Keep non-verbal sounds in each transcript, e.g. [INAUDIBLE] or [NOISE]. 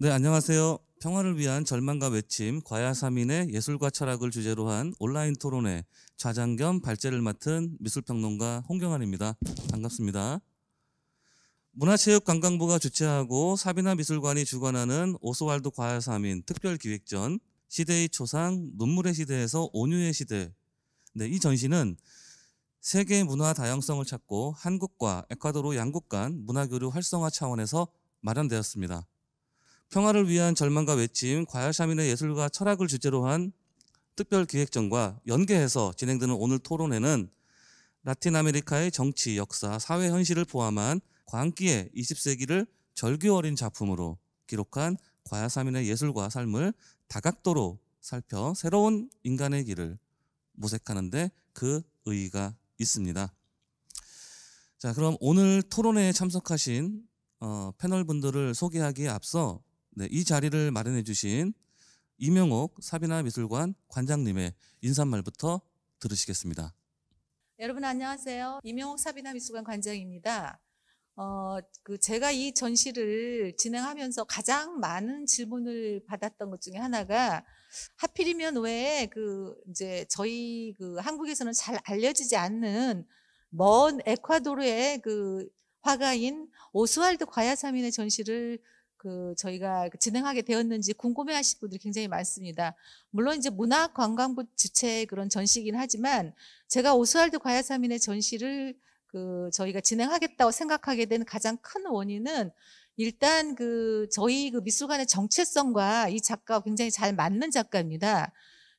네, 안녕하세요. 평화를 위한 절망과 외침, 과야사민의 예술과 철학을 주제로 한 온라인 토론회 좌장 겸 발제를 맡은 미술평론가 홍경환입니다. 반갑습니다. 문화체육관광부가 주최하고 사비나 미술관이 주관하는 오스왈드 과야사민 특별기획전 시대의 초상 눈물의 시대에서 온유의 시대 네, 이 전시는 세계 문화 다양성을 찾고 한국과 에콰도르 양국 간 문화교류 활성화 차원에서 마련되었습니다. 평화를 위한 절망과 외침, 과야 샤민의 예술과 철학을 주제로 한 특별 기획전과 연계해서 진행되는 오늘 토론회는 라틴 아메리카의 정치, 역사, 사회 현실을 포함한 광기의 20세기를 절규 어린 작품으로 기록한 과야사민의 예술과 삶을 다각도로 살펴 새로운 인간의 길을 모색하는데 그 의의가 있습니다. 자, 그럼 오늘 토론회에 참석하신 어, 패널 분들을 소개하기에 앞서 네, 이 자리를 마련해 주신 이명옥 사비나 미술관 관장님의 인사말부터 들으시겠습니다. 여러분 안녕하세요. 이명옥 사비나 미술관 관장입니다. 어, 그 제가 이 전시를 진행하면서 가장 많은 질문을 받았던 것 중에 하나가 하필이면 왜그 이제 저희 그 한국에서는 잘 알려지지 않는 먼 에콰도르의 그 화가인 오스왈드 과야사민의 전시를 그 저희가 진행하게 되었는지 궁금해하실 분들이 굉장히 많습니다. 물론 이제 문화관광부 주최 그런 전시긴 하지만 제가 오스왈드 과야사민의 전시를 그 저희가 진행하겠다고 생각하게 된 가장 큰 원인은 일단 그 저희 그 미술관의 정체성과 이 작가가 굉장히 잘 맞는 작가입니다.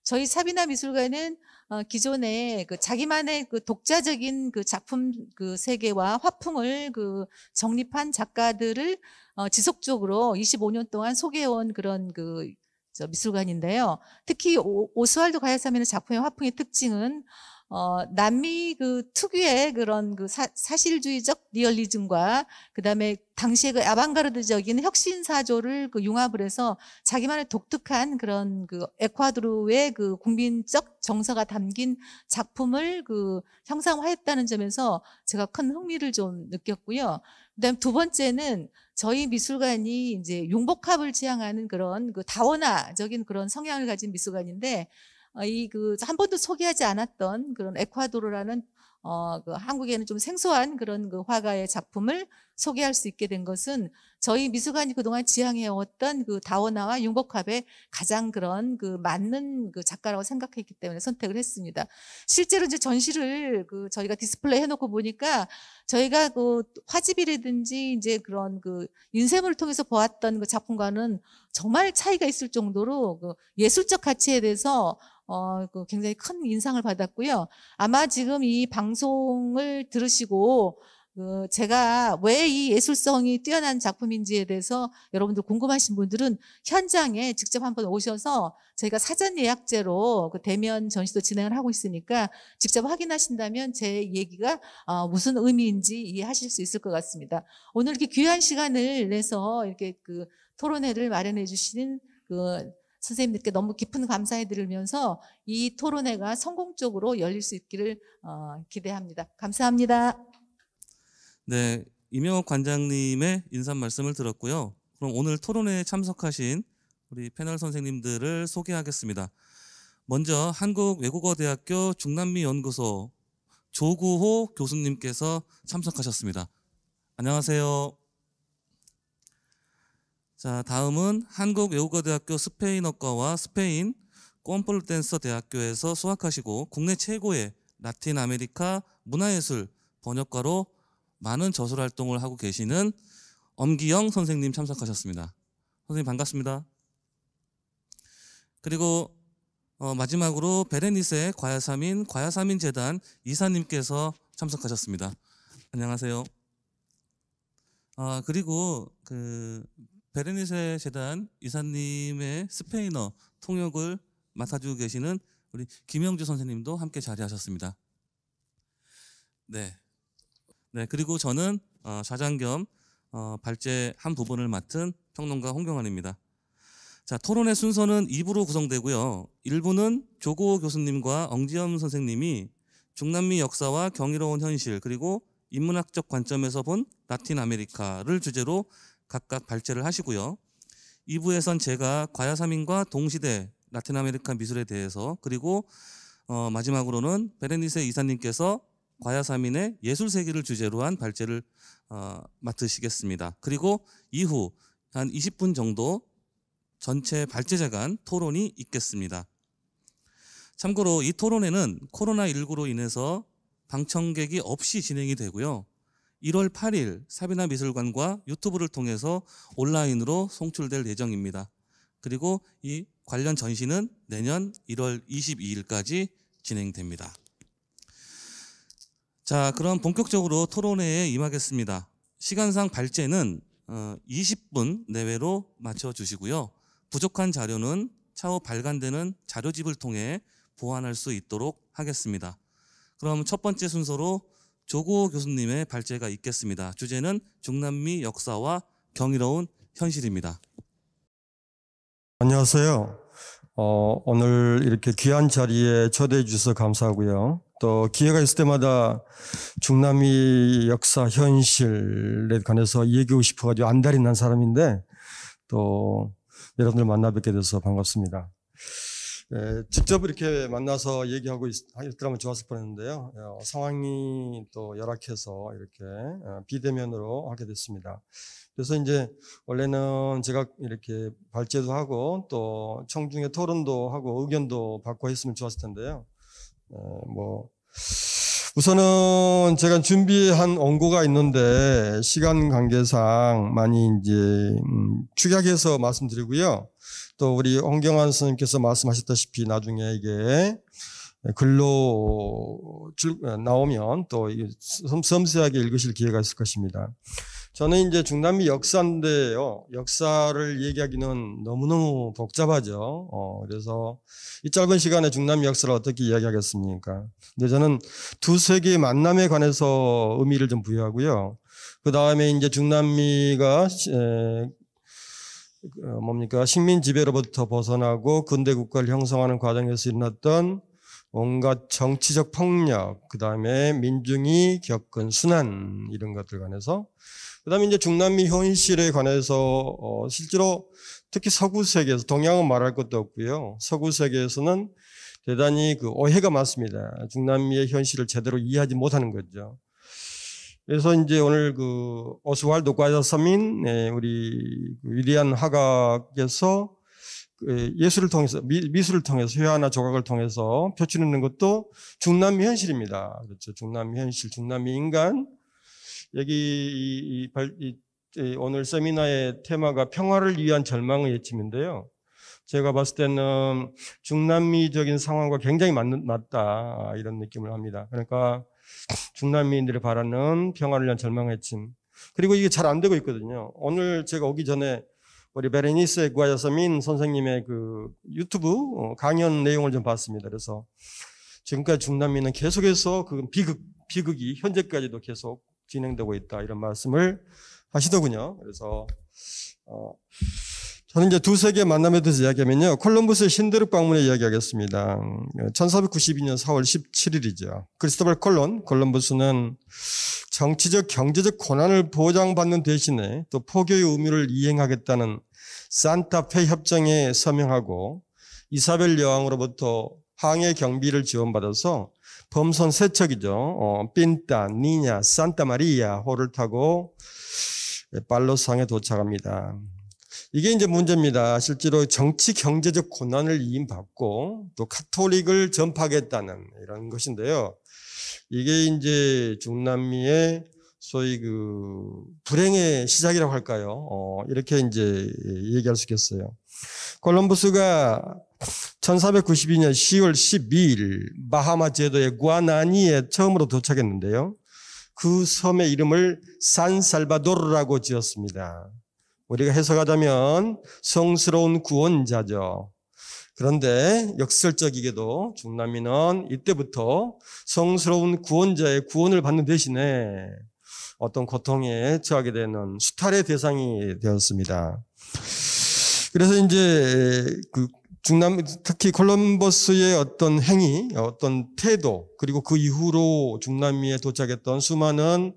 저희 사비나 미술관은 어, 기존의 그 자기만의 그 독자적인 그 작품 그 세계와 화풍을 그 정립한 작가들을 어, 지속적으로 25년 동안 소개해온 그런 그저 미술관인데요. 특히 오, 오스왈드 가야사미는 작품의 화풍의 특징은 어, 남미 그 특유의 그런 그 사, 사 실주의적 리얼리즘과 그 다음에 당시의 그 아방가르드적인 혁신사조를 그 융합을 해서 자기만의 독특한 그런 그 에콰도르의 그 국민적 정서가 담긴 작품을 그 형상화했다는 점에서 제가 큰 흥미를 좀 느꼈고요. 그 다음 두 번째는 저희 미술관이 이제 융복합을 지향하는 그런 그 다원화적인 그런 성향을 가진 미술관인데 어, 이그 한 번도 소개하지 않았던 그런 에콰도르라는 어, 그 한국에는 좀 생소한 그런 그 화가의 작품을 소개할 수 있게 된 것은 저희 미술관이 그동안 지향해왔던 그 다원화와 융복합에 가장 그런 그 맞는 그 작가라고 생각했기 때문에 선택을 했습니다. 실제로 이제 전시를 그 저희가 디스플레이 해놓고 보니까 저희가 그 화집이라든지 이제 그런 그 인쇄물을 통해서 보았던 그 작품과는 정말 차이가 있을 정도로 그 예술적 가치에 대해서 어, 그 굉장히 큰 인상을 받았고요. 아마 지금 이 방송을 들으시고 그 제가 왜 이 예술성이 뛰어난 작품인지에 대해서 여러분들 궁금하신 분들은 현장에 직접 한번 오셔서 저희가 사전 예약제로 그 대면 전시도 진행을 하고 있으니까 직접 확인하신다면 제 얘기가 어 무슨 의미인지 이해하실 수 있을 것 같습니다. 오늘 이렇게 귀한 시간을 내서 이렇게 그 토론회를 마련해 주신 그 선생님들께 너무 깊은 감사해 드리면서 이 토론회가 성공적으로 열릴 수 있기를 어, 기대합니다. 감사합니다. 네, 이명옥 관장님의 인사 말씀을 들었고요. 그럼 오늘 토론회에 참석하신 우리 패널 선생님들을 소개하겠습니다. 먼저 한국외국어대학교 중남미연구소 조구호 교수님께서 참석하셨습니다. 안녕하세요. 자, 다음은 한국외국어대학교 스페인어과와 스페인 꼼플댄서 대학교에서 수학하시고 국내 최고의 라틴 아메리카 문화예술 번역가로 많은 저술 활동을 하고 계시는 엄기영 선생님 참석하셨습니다. 선생님 반갑습니다. 그리고 어, 마지막으로 베레니의 과야사민 과야사민 재단 이사님께서 참석하셨습니다. 안녕하세요. 아 그리고 그 베르니세 재단 이사님의 스페인어 통역을 맡아주고 계시는 우리 김영주 선생님도 함께 자리하셨습니다. 네. 네, 그리고 저는 어, 좌장 겸 어, 발제 한 부분을 맡은 평론가 홍경환입니다. 자, 토론의 순서는 2부로 구성되고요. 1부는 조고 교수님과 엉지엄 선생님이 중남미 역사와 경이로운 현실 그리고 인문학적 관점에서 본 라틴 아메리카를 주제로 각각 발제를 하시고요. 2부에선 제가 과야사민과 동시대 라틴 아메리칸 미술에 대해서 그리고 어, 마지막으로는 베레니세 이사님께서 과야사민의 예술 세계를 주제로 한 발제를 어, 맡으시겠습니다. 그리고 이후 한 20분 정도 전체 발제자 간 토론이 있겠습니다. 참고로 이 토론회는 코로나19로 인해서 방청객이 없이 진행이 되고요. 1월 8일 사비나 미술관과 유튜브를 통해서 온라인으로 송출될 예정입니다. 그리고 이 관련 전시는 내년 1월 22일까지 진행됩니다. 자, 그럼 본격적으로 토론회에 임하겠습니다. 시간상 발제는 20분 어, 내외로 맞춰주시고요. 부족한 자료는 차후 발간되는 자료집을 통해 보완할 수 있도록 하겠습니다. 그럼 첫 번째 순서로 조고 교수님의 발제가 있겠습니다. 주제는 중남미 역사와 경이로운 현실입니다. 안녕하세요. 어, 오늘 이렇게 귀한 자리에 초대해 주셔서 감사하고요. 또 기회가 있을 때마다 중남미 역사 현실에 관해서 얘기하고 싶어가지고 안달이 난 사람인데 또 여러분들 만나 뵙게 돼서 반갑습니다. 예, 직접 이렇게 만나서 얘기하고 있더라면 좋았을 뻔했는데요. 예, 어, 상황이 또 열악해서 이렇게 어, 비대면으로 하게 됐습니다. 그래서 이제 원래는 제가 이렇게 발제도 하고 또 청중의 토론도 하고 의견도 받고 했으면 좋았을 텐데요. 어, 뭐 우선은 제가 준비한 원고가 있는데 시간 관계상 많이 이제 음, 축약해서 말씀드리고요. 또 우리 홍경환 선생님께서 말씀하셨다시피 나중에 이게 예, 글로 어, 나오면 또 섬세하게 읽으실 기회가 있을 것입니다. 저는 이제 중남미 역사인데요. 역사를 얘기하기는 너무너무 복잡하죠. 어, 그래서 이 짧은 시간에 중남미 역사를 어떻게 이야기하겠습니까? 근데 저는 두 세계의 만남에 관해서 의미를 좀 부여하고요. 그 다음에 이제 중남미가 어, 뭡니까 식민 지배로부터 벗어나고 근대 국가를 형성하는 과정에서 일어났던 온갖 정치적 폭력, 그 다음에 민중이 겪은 순환 이런 것들 관해서, 그 다음에 이제 중남미 현실에 관해서 어, 실제로 특히 서구 세계에서 동양은 말할 것도 없고요, 서구 세계에서는 대단히 그 오해가 많습니다. 중남미의 현실을 제대로 이해하지 못하는 거죠. 그래서 이제 오늘 그 오스왈도 과자서민 예, 우리 그 위대한 화가께서 그 예술을 통해서 미, 술을 통해서 회화나 조각을 통해서 표출하는 것도 중남미 현실입니다. 그렇죠. 중남미 현실, 중남미 인간. 여기 이, 이, 이, 오늘 세미나의 테마가 평화를 위한 절망의 예침인데요. 제가 봤을 때는 중남미적인 상황과 굉장히 맞, 는 맞다 이런 느낌을 합니다. 그러니까 중남미인들이 바라는 평화를 위한 절망의짐 그리고 이게 잘 안 되고 있거든요. 오늘 제가 오기 전에 우리 베레니스 구아야서민 선생님의 그 유튜브 어, 강연 내용을 좀 봤습니다. 그래서 지금까지 중남미는 계속해서 그 비극, 비극이 현재까지도 계속 진행되고 있다. 이런 말씀을 하시더군요. 그래서, 어, 저는 이제 두세 개 만남에 대해서 이야기하면요. 콜럼버스의 신대륙 방문에 이야기하겠습니다. 1492년 예, 4월 17일이죠. 크리스토벌 콜론, 콜럼버스는 정치적, 경제적 권한을 보장받는 대신에 또 포교의 의무를 이행하겠다는 산타페 협정에 서명하고 이사벨 여왕으로부터 항해 경비를 지원받아서 범선 세척이죠. 어, 핀타, 니냐, 산타 마리아 호를 타고 팔로상에 예, 도착합니다. 이게 이제 문제입니다. 실제로 정치 경제적 고난을 이임받고 또 카톨릭을 전파하겠다는 이런 것인데요. 이게 이제 중남미의 소위 그 불행의 시작이라고 할까요? 어, 이렇게 이제 얘기할 수 있겠어요. 콜럼버스가 1492년 10월 12일 마하마 제도의 구아나니에 처음으로 도착했는데요. 그 섬의 이름을 산살바도르라고 지었습니다. 우리가 해석하자면 성스러운 구원자죠. 그런데 역설적이게도 중남미는 이때부터 성스러운 구원자의 구원을 받는 대신에 어떤 고통에 처하게 되는 수탈의 대상이 되었습니다. 그래서 이제 그 중남 특히 콜럼버스의 어떤 행위, 어떤 태도 그리고 그 이후로 중남미에 도착했던 수많은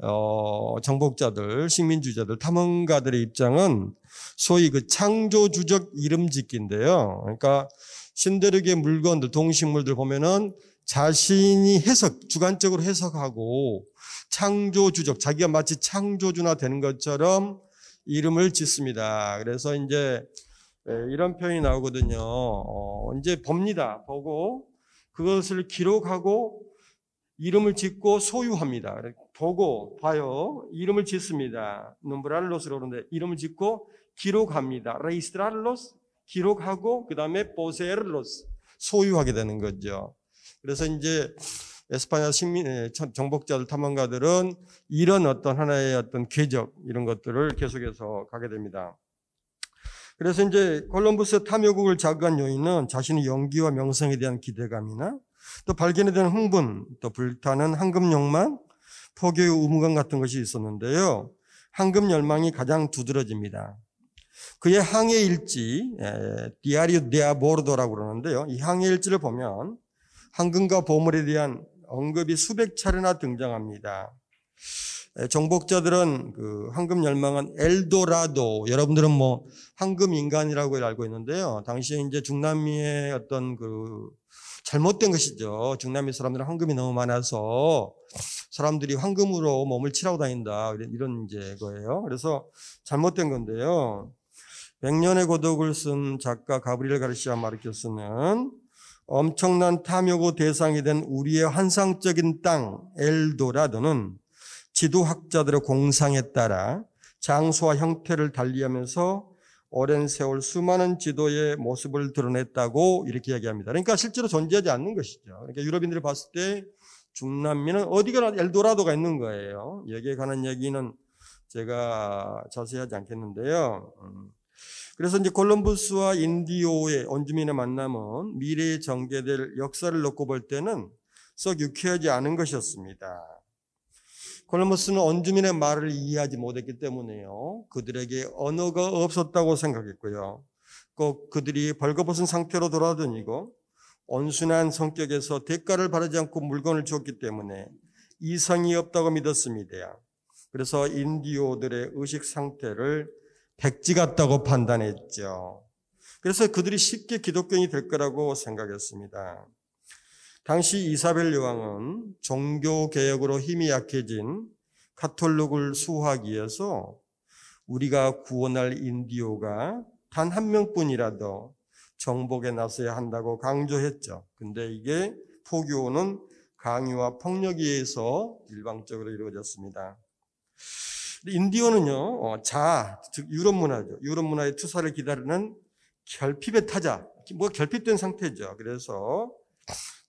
어, 정복자들, 식민주자들 탐험가들의 입장은 소위 그 창조주적 이름 짓기인데요. 그러니까 신대륙의 물건들, 동식물들 보면은 자신이 해석, 주관적으로 해석하고 창조주적, 자기가 마치 창조주나 되는 것처럼 이름을 짓습니다. 그래서 이제 예, 이런 표현이 나오거든요. 어, 이제 봅니다. 보고 그것을 기록하고 이름을 짓고 소유합니다. 보고 봐요. 이름을 짓습니다. 넘브랄로스로 그러는데 이름을 짓고 기록합니다. 레이스트랄로스 기록하고 그다음에 보세르로스 소유하게 되는 거죠. 그래서 이제 에스파냐 식민 정복자들 탐험가들은 이런 어떤 하나의 어떤 궤적 이런 것들을 계속해서 가게 됩니다. 그래서 이제 콜럼버스탐욕을 자극한 요인은 자신의 연기와 명성에 대한 기대감이나 또 발견에 대한 흥분, 또 불타는 황금 욕망, 포교의 우무관 같은 것이 있었는데요. 황금 열망이 가장 두드러집니다. 그의 항해일지, 예, 디아리오 데아보르도라고 그러는데요. 이 항해일지를 보면 황금과 보물에 대한 언급이 수백 차례나 등장합니다. 예, 정복자들은 그 황금 열망은 엘도라도 여러분들은 뭐 황금 인간이라고 알고 있는데요. 당시에 이제 중남미의 어떤 그 잘못된 것이죠. 중남미 사람들은 황금이 너무 많아서 사람들이 황금으로 몸을 칠하고 다닌다. 이런 이제 거예요. 그래서 잘못된 건데요. 백년의 고독을 쓴 작가 가브리엘 가르시아 마르케스는 엄청난 탐욕의 대상이 된 우리의 환상적인 땅 엘도라도는 지도학자들의 공상에 따라 장소와 형태를 달리하면서 오랜 세월 수많은 지도의 모습을 드러냈다고 이렇게 이야기합니다. 그러니까 실제로 존재하지 않는 것이죠. 그러니까 유럽인들이 봤을 때 중남미는 어디가 나 엘도라도가 있는 거예요. 여기에 관한 얘기는 제가 자세히 하지 않겠는데요. 음. 그래서 이제 콜럼버스와 인디오의 원주민의 만남은 미래에 전개될 역사를 놓고 볼 때는 썩 유쾌하지 않은 것이었습니다. 콜럼버스는 원주민의 말을 이해하지 못했기 때문에요. 그들에게 언어가 없었다고 생각했고요. 꼭 그들이 벌거벗은 상태로 돌아다니고 온순한 성격에서 대가를 바르지 않고 물건을 줬기 때문에 이성이 없다고 믿었습니다. 그래서 인디오들의 의식 상태를 백지 같다고 판단했죠. 그래서 그들이 쉽게 기독교인이 될 거라고 생각했습니다. 당시 이사벨 여왕은 종교개혁으로 힘이 약해진 카톨릭을 수호하기위해서 우리가 구원할 인디오가 단 한 명뿐이라도 정복에 나서야 한다고 강조했죠. 근데 이게 포교는 강요와 폭력에 의해서 일방적으로 이루어졌습니다. 인디오는요, 어, 자, 즉 유럽 문화죠. 유럽 문화의 투사를 기다리는 결핍의 타자, 뭐 결핍된 상태죠. 그래서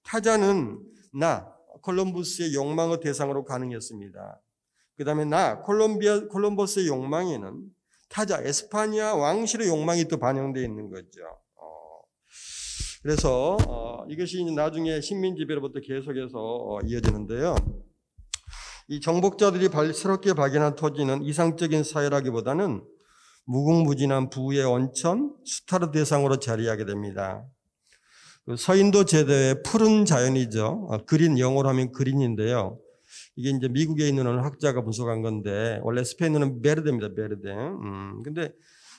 타자는 나, 콜럼버스의 욕망의 대상으로 가능했습니다. 그 다음에 나, 콜롬비아, 콜럼버스의 욕망에는 타자, 에스파니아 왕실의 욕망이 또 반영되어 있는 거죠. 어. 그래서 어, 이것이 나중에 식민지배로부터 계속해서 어, 이어지는데요. 이 정복자들이 새롭게 발견한 토지는 이상적인 사회라기보다는 무궁무진한 부의 원천, 수타르 대상으로 자리하게 됩니다. 그 서인도 제도의 푸른 자연이죠. 아, 그린 영어로 하면 그린인데요. 이게 이제 미국에 있는 어느 학자가 분석한 건데 원래 스페인어는 베르데입니다. 베르데. 음, 근데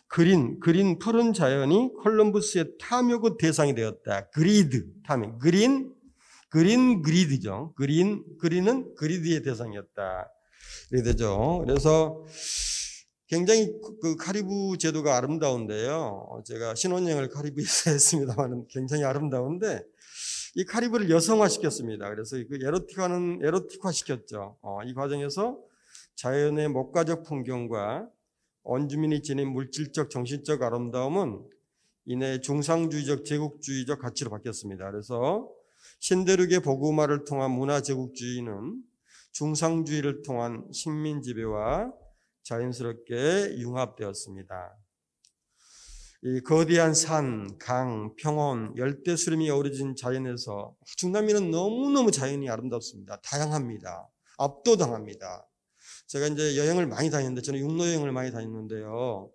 그린 그린 푸른 자연이 콜럼버스의 탐욕의 대상이 되었다. 그리드 탐욕. 그린 그린 그리드죠. 그린 그린은 그리드의 대상이었다. 그리드죠. 그래서 굉장히 그, 그 카리브 제도가 아름다운데요. 어, 제가 신혼여행을 카리브에서 [LAUGHS] 했습니다만 굉장히 아름다운데 이 카리브를 여성화시켰습니다. 그래서 그 에로티카는 에로티화시켰죠. 어, 이 과정에서 자연의 목가적 풍경과 원주민이 지닌 물질적 정신적 아름다움은 이내 중상주의적 제국주의적 가치로 바뀌었습니다. 그래서 신대륙의 보그마를 통한 문화 제국주의는 중상주의를 통한 식민 지배와 자연스럽게 융합되었습니다. 이 거대한 산, 강, 평원, 열대 수림이 어우러진 자연에서 중남미는 너무너무 자연이 아름답습니다. 다양합니다. 압도당합니다. 제가 이제 여행을 많이 다녔는데 저는 육로 여행을 많이 다녔는데요.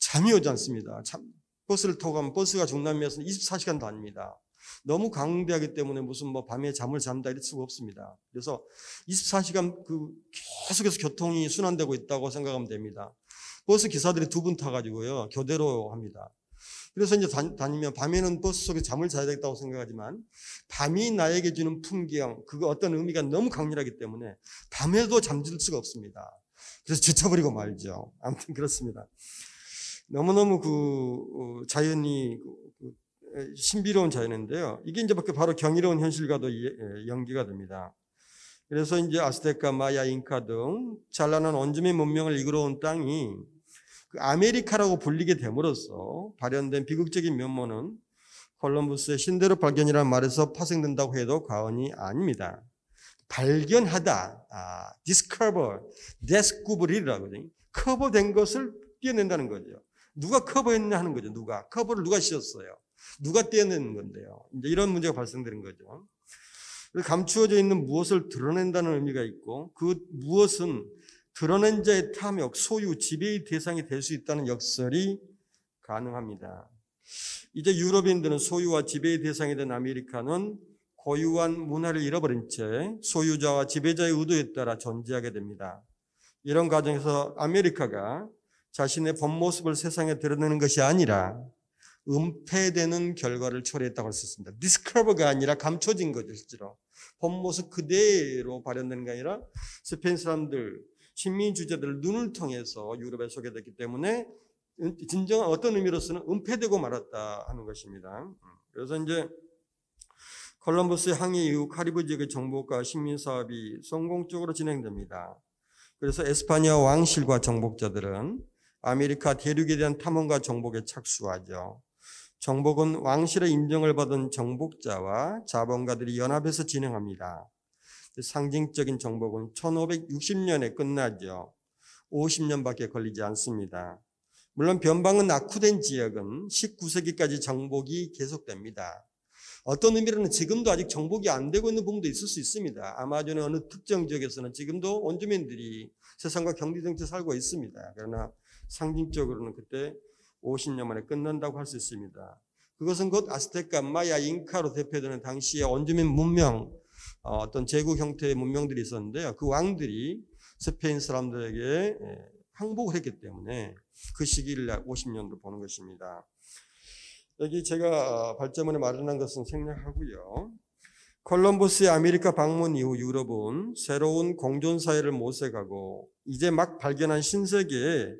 잠이 오지 않습니다. 참 버스를 타고 가면 버스가 중남미에서는 24시간 다닙니다. 너무 강대하기 때문에 무슨 뭐 밤에 잠을 잔다 이럴 수가 없습니다. 그래서 24시간 그 계속해서 교통이 순환되고 있다고 생각하면 됩니다. 버스 기사들이 두 분 타가지고요. 교대로 합니다. 그래서 이제 다니면 밤에는 버스 속에 잠을 자야 되겠다고 생각하지만 밤이 나에게 주는 풍경, 그 어떤 의미가 너무 강렬하기 때문에 밤에도 잠들 수가 없습니다. 그래서 지쳐버리고 말죠. 아무튼 그렇습니다. 너무너무 그 어, 자연이 신비로운 자연인데요. 이게 이제 그 바로 경이로운 현실과도 예, 연기가 됩니다. 그래서 이제 아스테카, 마야, 잉카 등 찬란한 원주민 문명을 이끌어온 땅이 그 아메리카라고 불리게 됨으로써 발현된 비극적인 면모는 콜럼버스의 신대로 발견이라는 말에서 파생된다고 해도 과언이 아닙니다. 발견하다, 아, discover, discovery라고 하거든요. 커버된 것을 띄어낸다는 거죠. 누가 커버했냐 하는 거죠. 누가 커버를 누가 씌웠어요 누가 떼어내는 건데요. 이제 이런 문제가 발생되는 거죠. 감추어져 있는 무엇을 드러낸다는 의미가 있고 그 무엇은 드러낸 자의 탐욕, 소유, 지배의 대상이 될 수 있다는 역설이 가능합니다. 이제 유럽인들은 소유와 지배의 대상이 된 아메리카는 고유한 문화를 잃어버린 채 소유자와 지배자의 의도에 따라 존재하게 됩니다. 이런 과정에서 아메리카가 자신의 본 모습을 세상에 드러내는 것이 아니라 은폐되는 결과를 초래했다고 했었습니다 d i s c 가 아니라 감춰진 거죠, 실제로. 본 모습 그대로 발현된 게 아니라 스페인 사람들, 식민 주제들 눈을 통해서 유럽에 소개됐기 때문에 진정 어떤 의미로서는 은폐되고 말았다 하는 것입니다. 음, 그래서 이제 콜럼버스의 항해 이후 카리브 지역의 정복과 식민 사업이 성공적으로 진행됩니다. 그래서 에스파니 왕실과 정복자들은 아메리카 대륙에 대한 탐험과 정복에 착수하죠. 정복은 왕실의 인정을 받은 정복자와 자본가들이 연합해서 진행합니다. 상징적인 정복은 1560년에 끝나죠. 50년밖에 걸리지 않습니다. 물론 변방은 낙후된 지역은 19세기까지 정복이 계속됩니다. 어떤 의미로는 지금도 아직 정복이 안 되고 있는 부분도 있을 수 있습니다. 아마존의 어느 특정 지역에서는 지금도 원주민들이 세상과 경제정치 살고 있습니다. 그러나 상징적으로는 그때 50년 만에 끝난다고 할 수 있습니다. 그것은 곧 아스테카, 마야, 잉카로 대표되는 당시의 원주민 문명, 어, 어떤 제국 형태의 문명들이 있었는데요. 그 왕들이 스페인 사람들에게 예, 항복을 했기 때문에 그 시기를 50년으로 보는 것입니다. 여기 제가 어, 발제문에 마련한 것은 생략하고요. 콜럼버스의 아메리카 방문 이후 유럽은 새로운 공존 사회를 모색하고 이제 막 발견한 신세계에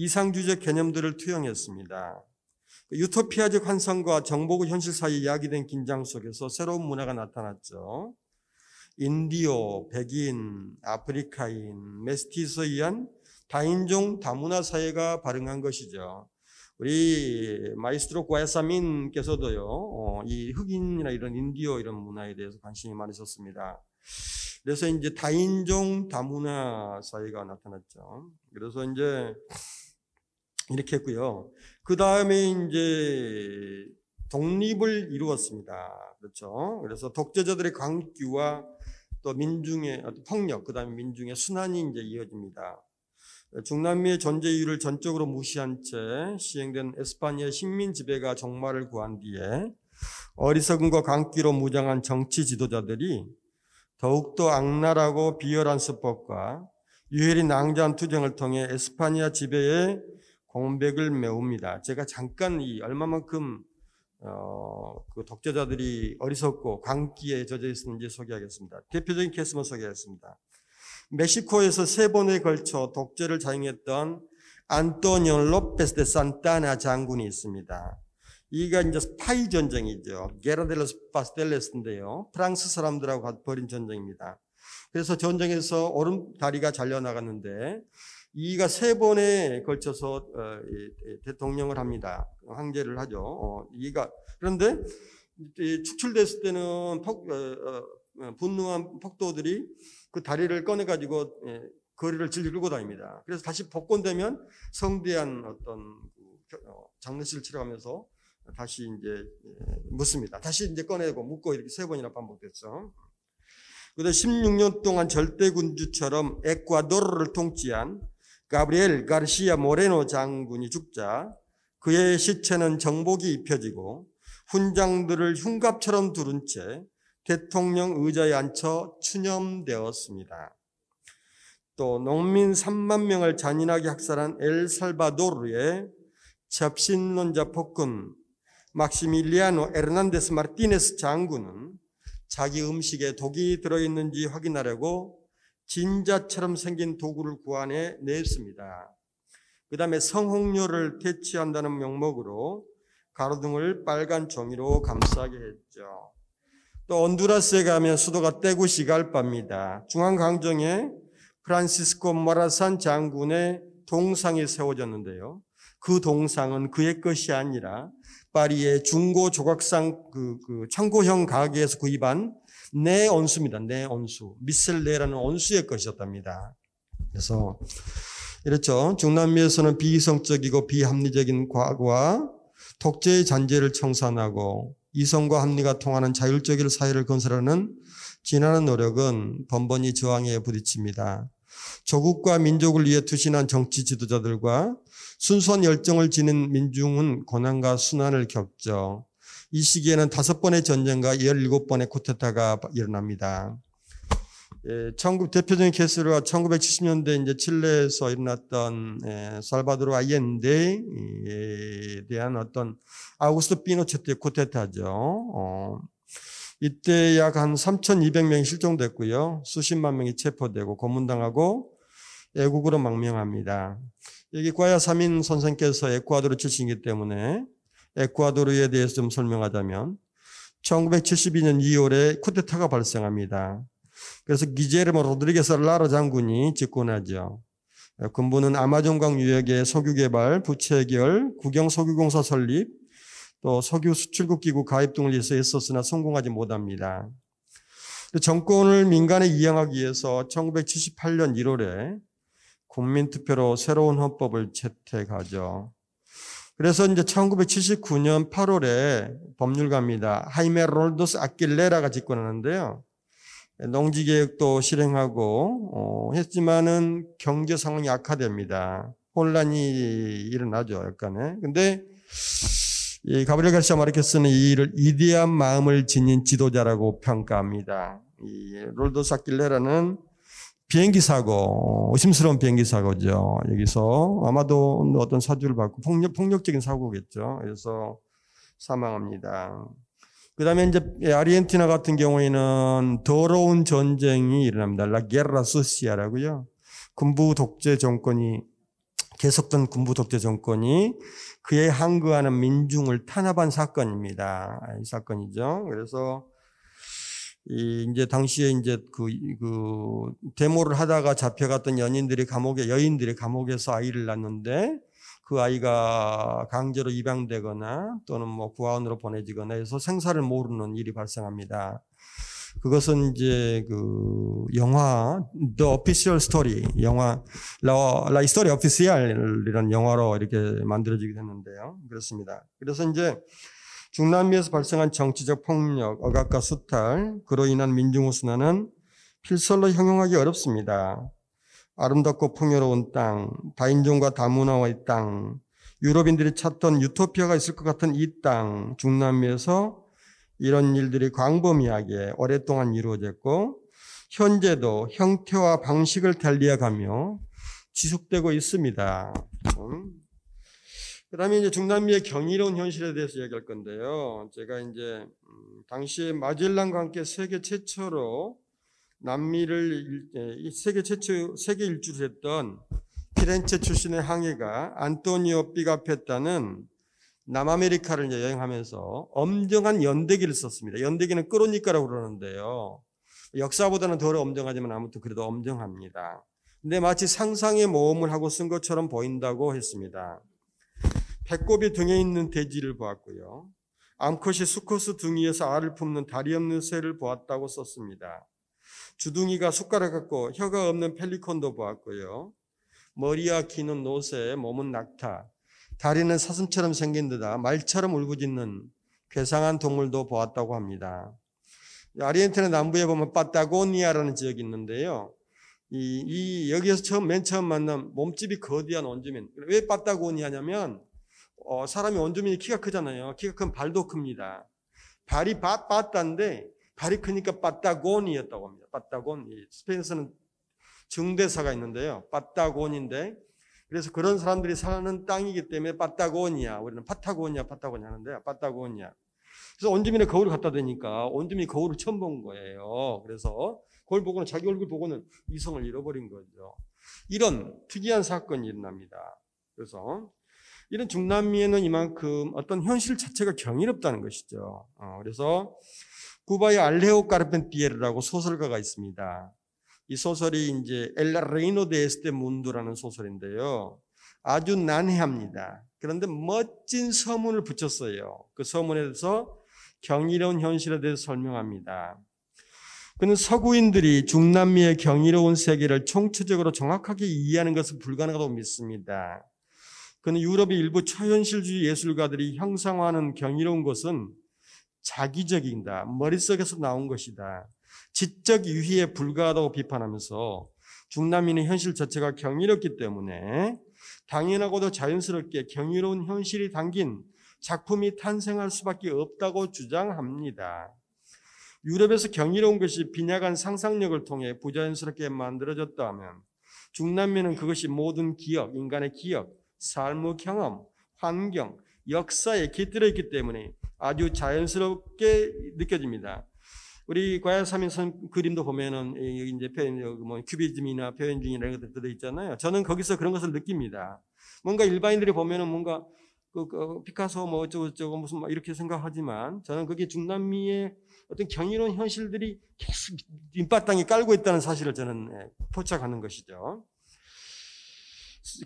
이상주의적 개념들을 투영했습니다. 그 유토피아적 환상과 정보국 현실 사이 야기된 긴장 속에서 새로운 문화가 나타났죠. 인디오, 백인, 아프리카인, 메스티스에 의한 다인종 다문화 사회가 발응한 것이죠. 우리 마이스트로 과에사민께서도요, 어, 이 흑인이나 이런 인디오 이런 문화에 대해서 관심이 많으셨습니다. 그래서 이제 다인종 다문화 사회가 나타났죠. 그래서 이제 이렇게 했고요. 그 다음에 이제 독립을 이루었습니다. 그렇죠. 그래서 독재자들의 광기와 또 민중의 폭력, 그 다음에 민중의 순환이 이제 이어집니다. 중남미의 전제 이유를 전적으로 무시한 채 시행된 에스파니아 식민 지배가 정말을 구한 뒤에 어리석음과 광기로 무장한 정치 지도자들이 더욱더 악랄하고 비열한 수법과 유혈이 낭자한 투쟁을 통해 에스파니아 지배의 공백을 메웁니다. 제가 잠깐 이 얼마만큼 어, 그 독재자들이 어리석고 광기에 젖어 있었는지 소개하겠습니다. 대표적인 케이스만 소개하겠습니다. 멕시코에서 세 번에 걸쳐 독재를 자행했던 안토니오 로페스 데 산타나 장군이 있습니다. 이가 이제 파이 전쟁이죠. 게라델로스 파스텔레스인데요. 프랑스 사람들하고 벌인 전쟁입니다. 그래서 전쟁에서 오른 다리가 잘려 나갔는데 이가 세 번에 걸쳐서 어, 대통령을 합니다. 황제를 하죠. 어, 이가 그런데 축출됐을 때는 폭, 어, 분노한 폭도들이 그 다리를 꺼내 가지고 예, 거리를 질 끌고 다닙니다. 그래서 다시 복권되면 성대한 어떤 그 장례식을 치러가면서 다시 이제 예, 묻습니다. 다시 이제 꺼내고 묻고 이렇게 세 번이나 반복됐죠. 그래서 16년 동안 절대 군주처럼 에콰도르를 통치한 가브리엘 가르시아 모레노 장군이 죽자 그의 시체는 정복이 입혀지고 훈장들을 흉갑처럼 두른 채 대통령 의자에 앉혀 추념되었습니다. 또 농민 3만 명을 잔인하게 학살한 엘살바도르의 접신론자 폭군 막시밀리아노 에르난데스 마르티네스 장군은 자기 음식에 독이 들어있는지 확인하려고 진자처럼 생긴 도구를 구안해 냈습니다. 그 다음에 성홍료를 퇴치한다는 명목으로 가로등을 빨간 종이로 감싸게 했죠. 또언두라스에 가면 수도가 떼구시 갈바입니다. 중앙강정에 프란시스코 마라산 장군의 동상이 세워졌는데요. 그 동상은 그의 것이 아니라 파리의 중고 조각상 그, 그 창고형 가게에서 구입한 내 온수입니다. 내 온수. 미셀레라는 온수의 것이었답니다. 그래서 이렇죠. 중남미에서는 비이성적이고 비합리적인 과거와 독재의 잔재를 청산하고 이성과 합리가 통하는 자율적인 사회를 건설하는 진화는 노력은 번번이 저항에 부딪힙니다. 조국과 민족을 위해 투신한 정치 지도자들과 순수한 열정을 지닌 민중은 고난과 순환을 겪죠. 이 시기에는 다섯 번의 전쟁과 열일곱 번의 쿠데타가 일어납니다. 예, 대표적인 케이스로 1970년대 이제 칠레에서 일어났던 예, 살바도르 아이엔데에 대한 어떤 아우스 피노체트의 쿠데타죠. 어, 이때 약 한 3,200명이 실종됐고요. 수십만 명이 체포되고 고문당하고 애국으로 망명합니다. 여기 과야 3인 선생께서 에콰도르 출신이기 때문에 에콰도르에 대해서 좀 설명하자면 1972년 2월에 쿠데타가 발생합니다. 그래서 기제르모 뭐 로드리게스 라로 장군이 집권하죠. 근부는 아마존강 유역의 석유 개발, 부채 해결, 국영 석유공사 설립, 또 석유 수출국 기구 가입 등을 위해서 애었으나 성공하지 못합니다. 정권을 민간에 이양하기 위해서 1978년 1월에 국민투표로 새로운 헌법을 채택하죠. 그래서 이제 1979년 8월에 법률가입니다. 하이메 롤도스 아킬레라가 집권하는데요. 농지개혁도 실행하고 어, 했지만은 경제 상황이 악화됩니다. 혼란이 일어나죠, 약간의. 근데 이 가브리엘 가르시아 마르케스는 이 일을 이대한 마음을 지닌 지도자라고 평가합니다. 이 롤도스 아킬레라는 비행기 사고, 의심스러운 비행기 사고죠. 여기서 아마도 어떤 사주를 받고 폭력, 폭력적인 사고겠죠. 그래서 사망합니다. 그 다음에 이제 아르헨티나 같은 경우에는 더러운 전쟁이 일어납니다. 라 게라 소시아라고요. 군부 독재 정권이 계속된 군부 독재 정권이 그에 항거하는 민중을 탄압한 사건입니다. 이 사건이죠. 그래서 이 이제 당시에 이제 그, 그 데모를 하다가 잡혀갔던 연인들이 감옥에 여인들이 감옥에서 아이를 낳는데 그 아이가 강제로 입양되거나 또는 뭐 구아원으로 보내지거나 해서 생사를 모르는 일이 발생합니다. 그것은 이제 그 영화 The Official Story 영화 La, La Historia o f i c i a l 이라 영화로 이렇게 만들어지게 됐는데요. 그렇습니다. 그래서 이제 중남미에서 발생한 정치적 폭력, 억압과 수탈, 그로 인한 민중우스나는 필설로 형용하기 어렵습니다. 아름답고 풍요로운 땅, 다인종과 다문화와의 땅, 유럽인들이 찾던 유토피아가 있을 것 같은 이 땅, 중남미에서 이런 일들이 광범위하게 오랫동안 이루어졌고, 현재도 형태와 방식을 달리해가며 지속되고 있습니다. 음. 그 다음에 이제 중남미의 경이로운 현실에 대해서 얘기할 건데요. 제가 이제, 음, 당시에 마젤란과 함께 세계 최초로 남미를 예, 세계 최초, 세계 일주를 했던 피렌체 출신의 항해가 안토니오 삐가페타는 남아메리카를 여행하면서 엄정한 연대기를 썼습니다. 연대기는 끌어니까라고 그러는데요. 역사보다는 덜 엄정하지만 아무튼 그래도 엄정합니다. 근데 마치 상상의 모험을 하고 쓴 것처럼 보인다고 했습니다. 배꼽이 등에 있는 돼지를 보았고요. 암컷이 수컷의 등위에서 알을 품는 다리 없는 새를 보았다고 썼습니다. 주둥이가 숟가락 같고 혀가 없는 펠리콘도 보았고요. 머리와 귀는 노새, 몸은 낙타, 다리는 사슴처럼 생긴 데다 말처럼 울부짖는 괴상한 동물도 보았다고 합니다. 아르헨티나 남부에 보면 빠따고니아라는 지역이 있는데요. 이, 이 여기에서 처음 맨 처음 만난 몸집이 거대한 원주민. 왜빠따고니아냐면 어, 사람이 원주민이 키가 크잖아요. 키가 큰 발도 큽니다. 발이 바, 빠따인데 발이 크니까 빠따곤이었다고 합니다. 빠따곤. 스페인에서는 증대사가 있는데요. 빠따곤인데 그래서 그런 사람들이 사는 땅이기 때문에 빠따곤이야 우리는 파타곤이야파타곤이아 하는데 빠따곤이야 그래서 온주민의 거울을 갖다 대니까 온주민이 거울을 처음 본 거예요. 그래서 거울 보고는 자기 얼굴 보고는 이성을 잃어버린 거죠. 이런 특이한 사건이 일어납니다. 그래서 이런 중남미에는 이만큼 어떤 현실 자체가 경이롭다는 것이죠. 어, 그래서 구바의 알레오 까르펜티에르라고 소설가가 있습니다. 이 소설이 이제 엘라 레이노 데스테 문두라는 소설인데요. 아주 난해합니다. 그런데 멋진 서문을 붙였어요. 그 서문에서 경이로운 현실에 대해서 설명합니다. 그는 서구인들이 중남미의 경이로운 세계를 총체적으로 정확하게 이해하는 것은 불가능하다고 믿습니다. 그는 유럽의 일부 초현실주의 예술가들이 형상화하는 경이로운 것은 자기적인다. 머릿속에서 나온 것이다. 지적 유희에 불과하다고 비판하면서 중남미는 현실 자체가 경이롭기 때문에 당연하고도 자연스럽게 경이로운 현실이 담긴 작품이 탄생할 수밖에 없다고 주장합니다. 유럽에서 경이로운 것이 빈약한 상상력을 통해 부자연스럽게 만들어졌다면 중남미는 그것이 모든 기억, 인간의 기억, 삶의 경험, 환경, 역사에 깃들어 있기 때문에 아주 자연스럽게 느껴집니다. 우리 과야 삼인선 그림도 보면은 여기 이제 표현 뭐 큐비즘이나 표현 중이나 이 것들 들어 있잖아요. 저는 거기서 그런 것을 느낍니다. 뭔가 일반인들이 보면은 뭔가 그, 그 피카소 뭐 어쩌고 저쩌고 무슨 막 이렇게 생각하지만 저는 그게 중남미의 어떤 경이로운 현실들이 계속 밑바탕에 깔고 있다는 사실을 저는 포착하는 것이죠.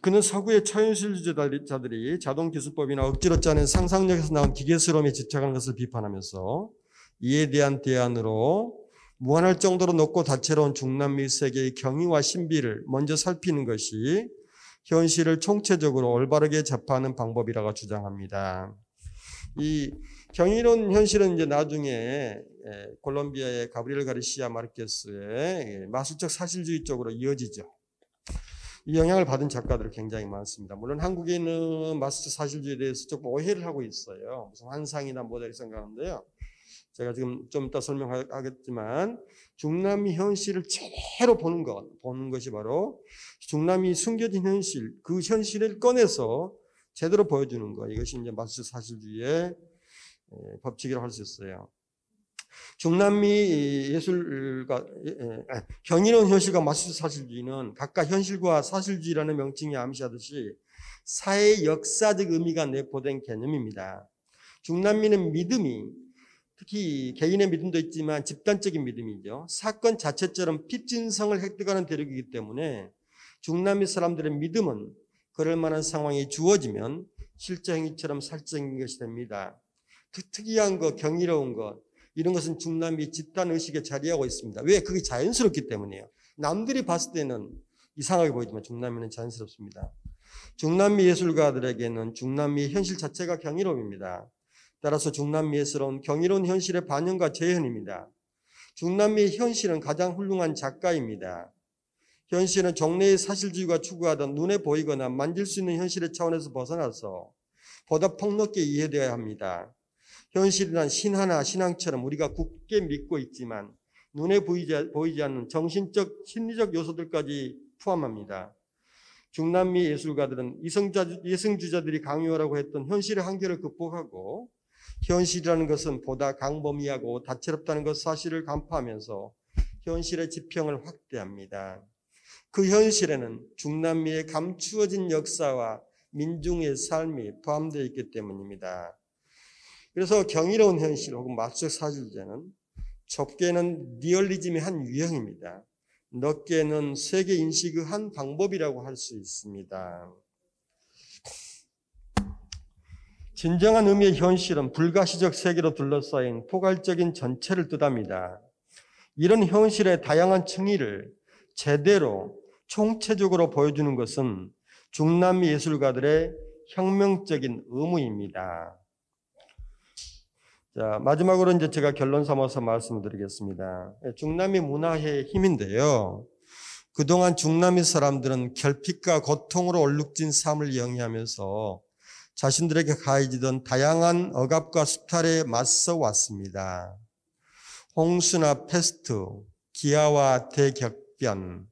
그는 서구의 차현실주의자들이 자동 기술법이나 억지로 짜낸 상상력에서 나온 기계스러움에 집착하는 것을 비판하면서 이에 대한 대안으로 무한할 정도로 높고 다채로운 중남미 세계의 경이와 신비를 먼저 살피는 것이 현실을 총체적으로 올바르게 접하는 방법이라고 주장합니다. 이 경이로운 현실은 이제 나중에 콜롬비아의 가브리엘 가리시아 마르케스의 마술적 사실주의 쪽으로 이어지죠. 이 영향을 받은 작가들 굉장히 많습니다. 물론 한국에 는 마스터 사실주의에 대해서 조금 오해를 하고 있어요. 무슨 환상이나 뭐다 이 생각하는데요. 제가 지금 좀 이따 설명하겠지만 중남미 현실을 제대로 보는 것, 보는 것이 바로 중남미 숨겨진 현실, 그 현실을 꺼내서 제대로 보여주는 것. 이것이 이제 마스터 사실주의의 법칙이라고 할 수 있어요. 중남미 예술가 예, 예, 아, 경이로운 현실과 마술 사실주의는 각각 현실과 사실주의라는 명칭이 암시하듯이 사회 역사적 의미가 내포된 개념입니다. 중남미는 믿음이 특히 개인의 믿음도 있지만 집단적인 믿음이죠. 사건 자체처럼 핍진성을 획득하는 대륙이기 때문에 중남미 사람들의 믿음은 그럴 만한 상황이 주어지면 실제 행위처럼 살증인 것이 됩니다. 특이한 것, 경이로운 것, 이런 것은 중남미 집단 의식에 자리하고 있습니다. 왜? 그게 자연스럽기 때문이에요. 남들이 봤을 때는 이상하게 보이지만 중남미는 자연스럽습니다. 중남미 예술가들에게는 중남미의 현실 자체가 경이로움입니다. 따라서 중남미에서는 경이로운 현실의 반영과 재현입니다. 중남미의 현실은 가장 훌륭한 작가입니다. 현실은 정례의 사실주의가 추구하던 눈에 보이거나 만질 수 있는 현실의 차원에서 벗어나서 보다 폭넓게 이해되어야 합니다. 현실이란 신하나 신앙처럼 우리가 굳게 믿고 있지만 눈에 보이지, 보이지 않는 정신적, 심리적 요소들까지 포함합니다. 중남미 예술가들은 이성자, 예성주자들이 강요하라고 했던 현실의 한계를 극복하고 현실이라는 것은 보다 강범위하고 다채롭다는 것 사실을 간파하면서 현실의 지평을 확대합니다. 그 현실에는 중남미의 감추어진 역사와 민중의 삶이 포함되어 있기 때문입니다. 그래서 경이로운 현실 혹은 마술사실제는 좁게는 리얼리즘의 한 유형입니다. 넓게는 세계 인식의 한 방법이라고 할 수 있습니다. 진정한 의미의 현실은 불가시적 세계로 둘러싸인 포괄적인 전체를 뜻합니다. 이런 현실의 다양한 층위를 제대로 총체적으로 보여주는 것은 중남미 예술가들의 혁명적인 의무입니다. 자, 마지막으로 이제 제가 결론 삼아서 말씀드리겠습니다. 예, 중남미 문화의 힘인데요. 그동안 중남미 사람들은 결핍과 고통으로 얼룩진 삶을 영위하면서 자신들에게 가해지던 다양한 억압과 수탈에 맞서 왔습니다. 홍수나 패스트, 기아와 대격변,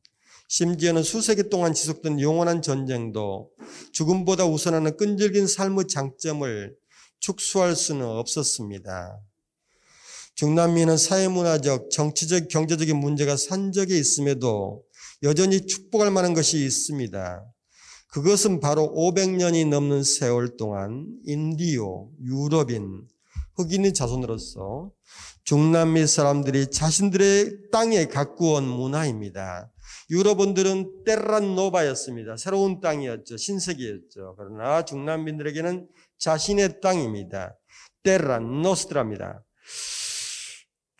심지어는 수세기 동안 지속된 영원한 전쟁도 죽음보다 우선하는 끈질긴 삶의 장점을 축소할 수는 없었습니다. 중남미는 사회문화적, 정치적, 경제적인 문제가 산적에 있음에도 여전히 축복할 만한 것이 있습니다. 그것은 바로 500년이 넘는 세월 동안 인디오, 유럽인, 흑인의 자손으로서 중남미 사람들이 자신들의 땅에 갖고 온 문화입니다. 유럽인들은 테란노바였습니다. 새로운 땅이었죠. 신세계였죠. 그러나 중남미들에게는 자신의 땅입니다. 테라 노스트라입니다.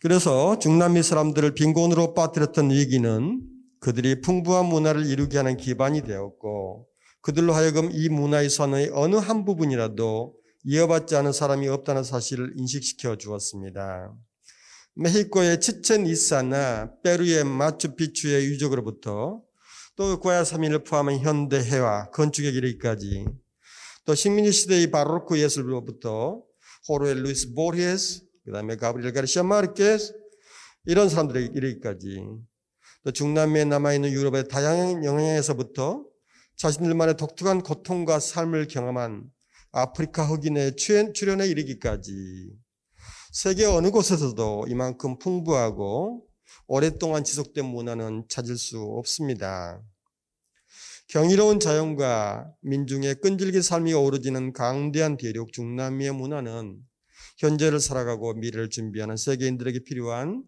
그래서 중남미 사람들을 빈곤으로 빠뜨렸던 위기는 그들이 풍부한 문화를 이루게 하는 기반이 되었고 그들로 하여금 이 문화의 선의 어느 한 부분이라도 이어받지 않은 사람이 없다는 사실을 인식시켜 주었습니다. 멕시코의 치첸 이사나 페루의 마추픽추의 유적으로부터 또 고야 3인을 포함한 현대해와 건축의 길이까지 또 식민지 시대의 바로르크 예술부부터 호르엘 루이스 보리에스, 그 다음에 가브리엘 가르시아 마르케스, 이런 사람들이 이르기까지 또 중남미에 남아있는 유럽의 다양한 영향에서부터 자신들만의 독특한 고통과 삶을 경험한 아프리카 흑인의 출현, 에 이르기까지 세계 어느 곳에서도 이만큼 풍부하고 오랫동안 지속된 문화는 찾을 수 없습니다. 경이로운 자연과 민중의 끈질긴 삶이 어우러지는 강대한 대륙 중남미의 문화는 현재를 살아가고 미래를 준비하는 세계인들에게 필요한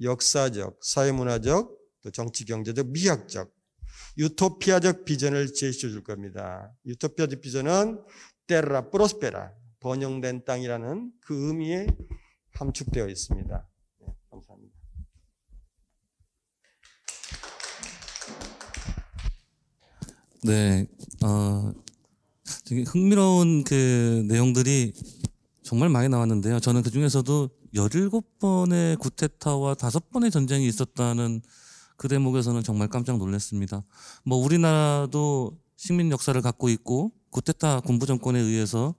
역사적, 사회문화적, 또 정치경제적, 미학적, 유토피아적 비전을 제시해 줄 겁니다. 유토피아적 비전은 테라 프로스페라, 번영된 땅이라는 그 의미에 함축되어 있습니다. 네, 어, 되게 흥미로운 그 내용들이 정말 많이 나왔는데요. 저는 그 중에서도 17번의 구테타와 5번의 전쟁이 있었다는 그 대목에서는 정말 깜짝 놀랐습니다. 뭐 우리나라도 식민 역사를 갖고 있고 구테타 군부 정권에 의해서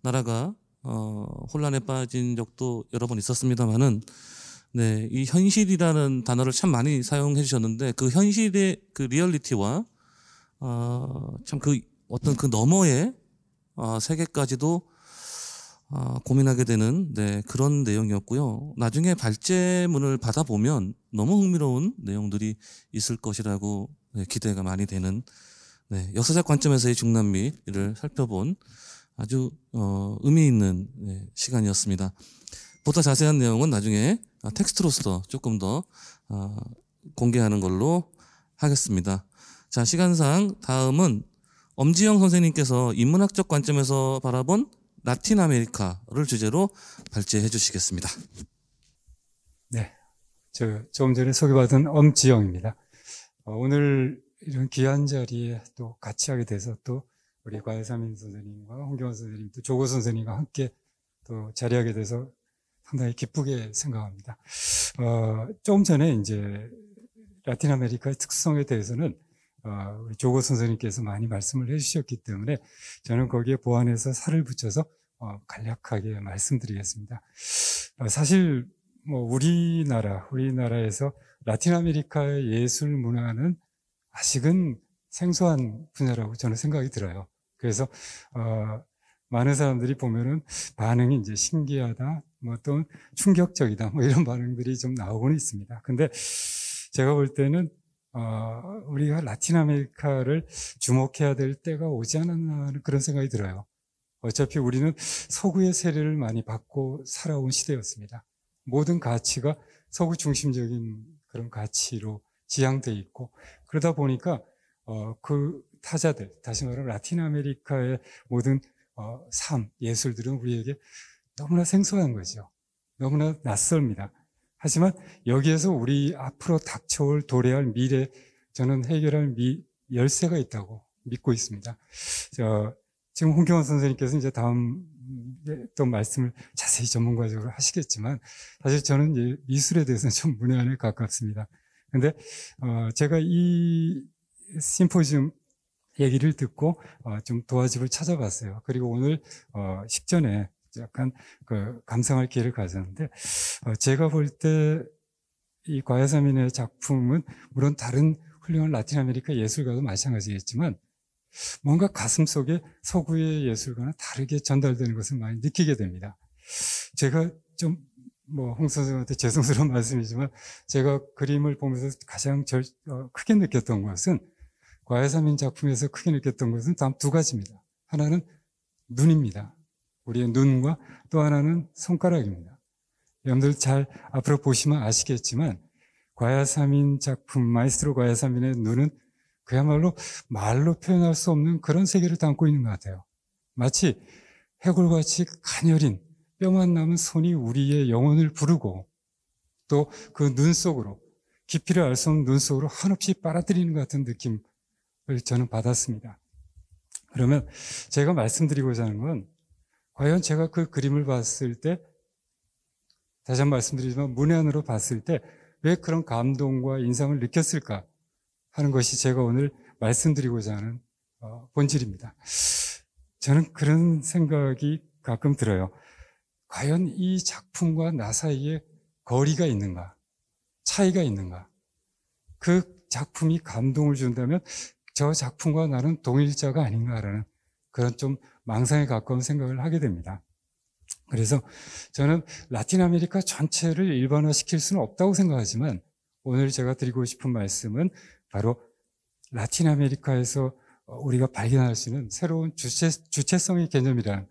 나라가 어, 혼란에 빠진 적도 여러 번 있었습니다만은 네, 이 현실이라는 단어를 참 많이 사용해 주셨는데 그 현실의 그 리얼리티와 어, 참그 어떤 그 너머의 어, 세계까지도 어, 고민하게 되는 네, 그런 내용이었고요. 나중에 발제문을 받아보면 너무 흥미로운 내용들이 있을 것이라고 네, 기대가 많이 되는 네, 역사적 관점에서의 중남미를 살펴본 아주 어, 의미 있는 네, 시간이었습니다. 보다 자세한 내용은 나중에 아, 텍스트로서 조금 더 어, 공개하는 걸로 하겠습니다. 자, 시간상 다음은 엄지영 선생님께서 인문학적 관점에서 바라본 라틴 아메리카를 주제로 발제해 주시겠습니다. 네. 저 조금 전에 소개받은 엄지영입니다. 어, 오늘 이런 귀한 자리에 또 같이 하게 돼서 또 우리 과외삼인 선생님과 홍경원 선생님 또 조고 선생님과 함께 또 자리하게 돼서 상당히 기쁘게 생각합니다. 어, 조금 전에 이제 라틴 아메리카의 특성에 대해서는 어, 우리 조고 선생님께서 많이 말씀을 해주셨기 때문에 저는 거기에 보완해서 살을 붙여서 어, 간략하게 말씀드리겠습니다. 어, 사실 뭐 우리나라 우리나라에서 라틴 아메리카의 예술 문화는 아직은 생소한 분야라고 저는 생각이 들어요. 그래서 어, 많은 사람들이 보면은 반응이 이제 신기하다, 뭐 또는 충격적이다, 뭐 이런 반응들이 좀 나오고는 있습니다. 근데 제가 볼 때는 어, 우리가 라틴 아메리카를 주목해야 될 때가 오지 않았나 하는 그런 생각이 들어요. 어차피 우리는 서구의 세례를 많이 받고 살아온 시대였습니다. 모든 가치가 서구 중심적인 그런 가치로 지향돼 있고 그러다 보니까 어, 그 타자들, 다시 말하면 라틴 아메리카의 모든 어, 삶, 예술들은 우리에게 너무나 생소한 거죠. 너무나 낯설니다 하지만 여기에서 우리 앞으로 닥쳐올 도래할 미래 저는 해결할 미, 열쇠가 있다고 믿고 있습니다. 저, 지금 홍경원 선생님께서 이제 다음 네, 또 말씀을 자세히 전문가적으로 하시겠지만 사실 저는 미술에 대해서는 좀 문외한에 가깝습니다. 근데 어, 제가 이 심포지움 얘기를 듣고 어, 좀 도화집을 찾아봤어요. 그리고 오늘 어, 식전에 약간 그 감상할 기회를 가졌는데 어, 제가 볼 때 이 과야사민의 작품은 물론 다른 훌륭한 라틴 아메리카 예술가도 마찬가지겠지만 뭔가 가슴 속에 서구의 예술과는 다르게 전달되는 것을 많이 느끼게 됩니다. 제가 좀 뭐홍 선생한테 죄송스러운 [LAUGHS] 말씀이지만 제가 그림을 보면서 가장 절, 어, 크게 느꼈던 것은 과외사민 작품에서 크게 느꼈던 것은 다음 두 가지입니다. 하나는 눈입니다. 우리의 눈과 또 하나는 손가락입니다. 여러분들 잘 앞으로 보시면 아시겠지만 과야사민 작품 마이스트로 과야사민의 눈은 그야말로 말로 표현할 수 없는 그런 세계를 담고 있는 것 같아요. 마치 해골같이 가녀린 뼈만 남은 손이 우리의 영혼을 부르고 또 그 눈 속으로 깊이를 알 수 없는 눈 속으로 한없이 빨아들이는 것 같은 느낌을 저는 받았습니다. 그러면 제가 말씀드리고자 하는 건 과연 제가 그 그림을 봤을 때, 다시 한 번 말씀드리지만 문안으로 봤을 때 왜 그런 감동과 인상을 느꼈을까 하는 것이 제가 오늘 말씀드리고자 하는 어, 본질입니다. 저는 그런 생각이 가끔 들어요. 과연 이 작품과 나 사이에 거리가 있는가? 차이가 있는가? 그 작품이 감동을 준다면 저 작품과 나는 동일자가 아닌가라는 그런 좀 망상에 가까운 생각을 하게 됩니다. 그래서 저는 라틴 아메리카 전체를 일반화 시킬 수는 없다고 생각하지만 오늘 제가 드리고 싶은 말씀은 바로 라틴 아메리카에서 우리가 발견할 수 있는 새로운 주체, 주체성의 개념이란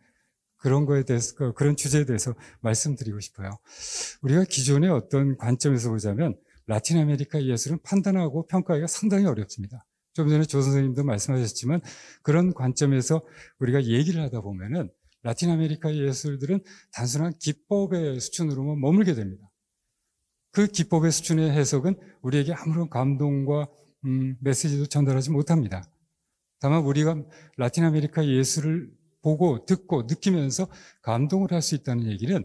그런 거에 대해서, 그, 그런 주제에 대해서 말씀드리고 싶어요. 우리가 기존의 어떤 관점에서 보자면 라틴 아메리카 예술은 판단하고 평가하기가 상당히 어렵습니다. 좀 전에 조 선생님도 말씀하셨지만 그런 관점에서 우리가 얘기를 하다 보면은 라틴 아메리카의 예술들은 단순한 기법의 수준으로만 머물게 됩니다. 그 기법의 수준의 해석은 우리에게 아무런 감동과 음, 메시지도 전달하지 못합니다. 다만 우리가 라틴 아메리카 예술을 보고 듣고 느끼면서 감동을 할 수 있다는 얘기는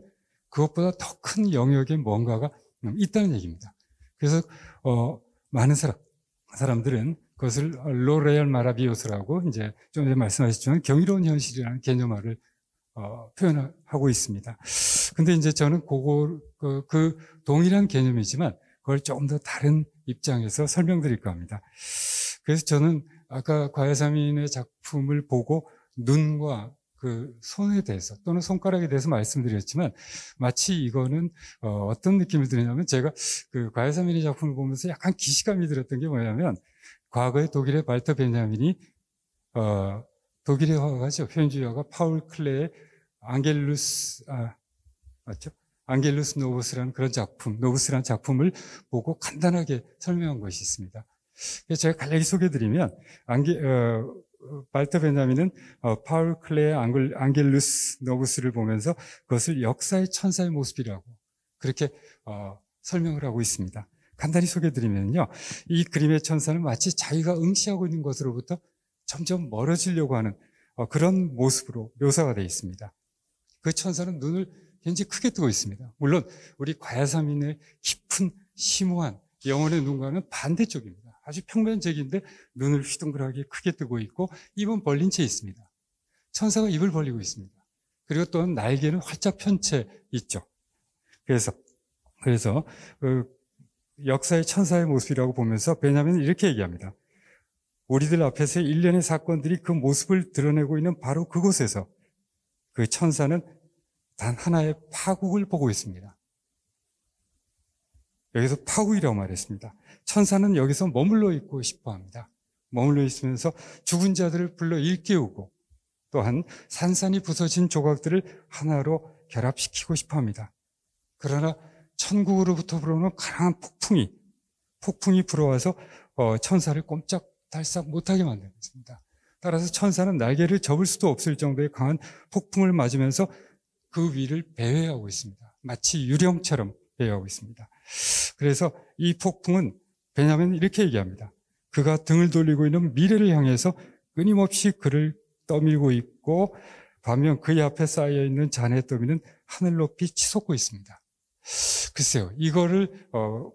그것보다 더 큰 영역에 뭔가가 음, 있다는 얘기입니다. 그래서 어, 많은 사람, 사람들은 그것을 로레얼 마라비오스라고 이제 좀 전에 말씀하셨지만 경이로운 현실이라는 개념화를 어, 표현하고 있습니다. 근데 이제 저는 그거, 그, 그 동일한 개념이지만 그걸 조금 더 다른 입장에서 설명드릴까 니다 그래서 저는 아까 과외사민의 작품을 보고 눈과 그 손에 대해서 또는 손가락에 대해서 말씀드렸지만 마치 이거는 어, 떤 느낌이 드냐면 제가 그 과외사민의 작품을 보면서 약간 기시감이 들었던 게 뭐냐면 과거의 독일의 발터 베냐민이 어, 독일의 화가죠. 현주의화가 파울 클레의 안겔루스 아, 맞죠? 안겔루스 노부스라는 그런 작품, 노부스라는 작품을 보고 간단하게 설명한 것이 있습니다. 제가 간략히 소개드리면 안 어, 발터 베냐민은 어, 파울 클레의 안글, 안겔루스 노부스를 보면서 그것을 역사의 천사의 모습이라고 그렇게 어, 설명을 하고 있습니다. 간단히 소개드리면요. 해이 그림의 천사는 마치 자기가 응시하고 있는 것으로부터 점점 멀어지려고 하는 어, 그런 모습으로 묘사가 되어 있습니다. 그 천사는 눈을 굉장히 크게 뜨고 있습니다. 물론 우리 과야사민의 깊은 심오한 영혼의 눈과는 반대쪽입니다. 아주 평면적인데 눈을 휘둥그레하게 크게 뜨고 있고 입은 벌린 채 있습니다. 천사가 입을 벌리고 있습니다. 그리고 또한 날개는 활짝 편 채 있죠. 그래서 그래서 그 역사의 천사의 모습이라고 보면서 베냐민은 이렇게 얘기합니다. 우리들 앞에서 일련의 사건들이 그 모습을 드러내고 있는 바로 그곳에서 그 천사는 단 하나의 파국을 보고 있습니다. 여기서 파국이라고 말했습니다. 천사는 여기서 머물러 있고 싶어 합니다. 머물러 있으면서 죽은 자들을 불러 일깨우고 또한 산산이 부서진 조각들을 하나로 결합시키고 싶어 합니다. 그러나 천국으로부터 불어오는 가랑한 폭풍이 폭풍이 불어와서 어, 천사를 꼼짝달싹 못하게 만드는 것입니다. 따라서 천사는 날개를 접을 수도 없을 정도의 강한 폭풍을 맞으면서 그 위를 배회하고 있습니다. 마치 유령처럼 배회하고 있습니다. 그래서 이 폭풍은 베냐면 이렇게 얘기합니다. 그가 등을 돌리고 있는 미래를 향해서 끊임없이 그를 떠밀고 있고 반면 그의 앞에 쌓여 있는 잔의 더미는 하늘 높이 치솟고 있습니다. 글쎄요, 이거를 어,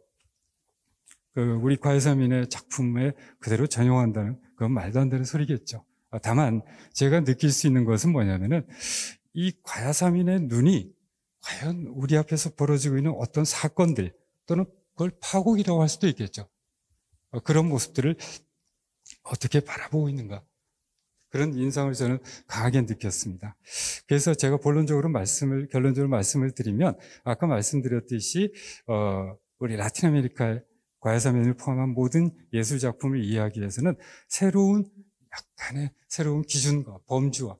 그 우리 과외사민의 작품에 그대로 전용한다는 그건 말도 안 되는 소리겠죠. 아, 다만 제가 느낄 수 있는 것은 뭐냐면은 이 과야사민의 눈이 과연 우리 앞에서 벌어지고 있는 어떤 사건들 또는 그걸 파국이라고 할 수도 있겠죠. 어, 그런 모습들을 어떻게 바라보고 있는가 그런 인상을 저는 강하게 느꼈습니다. 그래서 제가 본론적으로 말씀을 결론적으로 말씀을 드리면 아까 말씀드렸듯이 어, 우리 라틴 아메리카의 과외사면을 포함한 모든 예술 작품을 이해하기 위해서는 새로운 약간의 새로운 기준과 범주와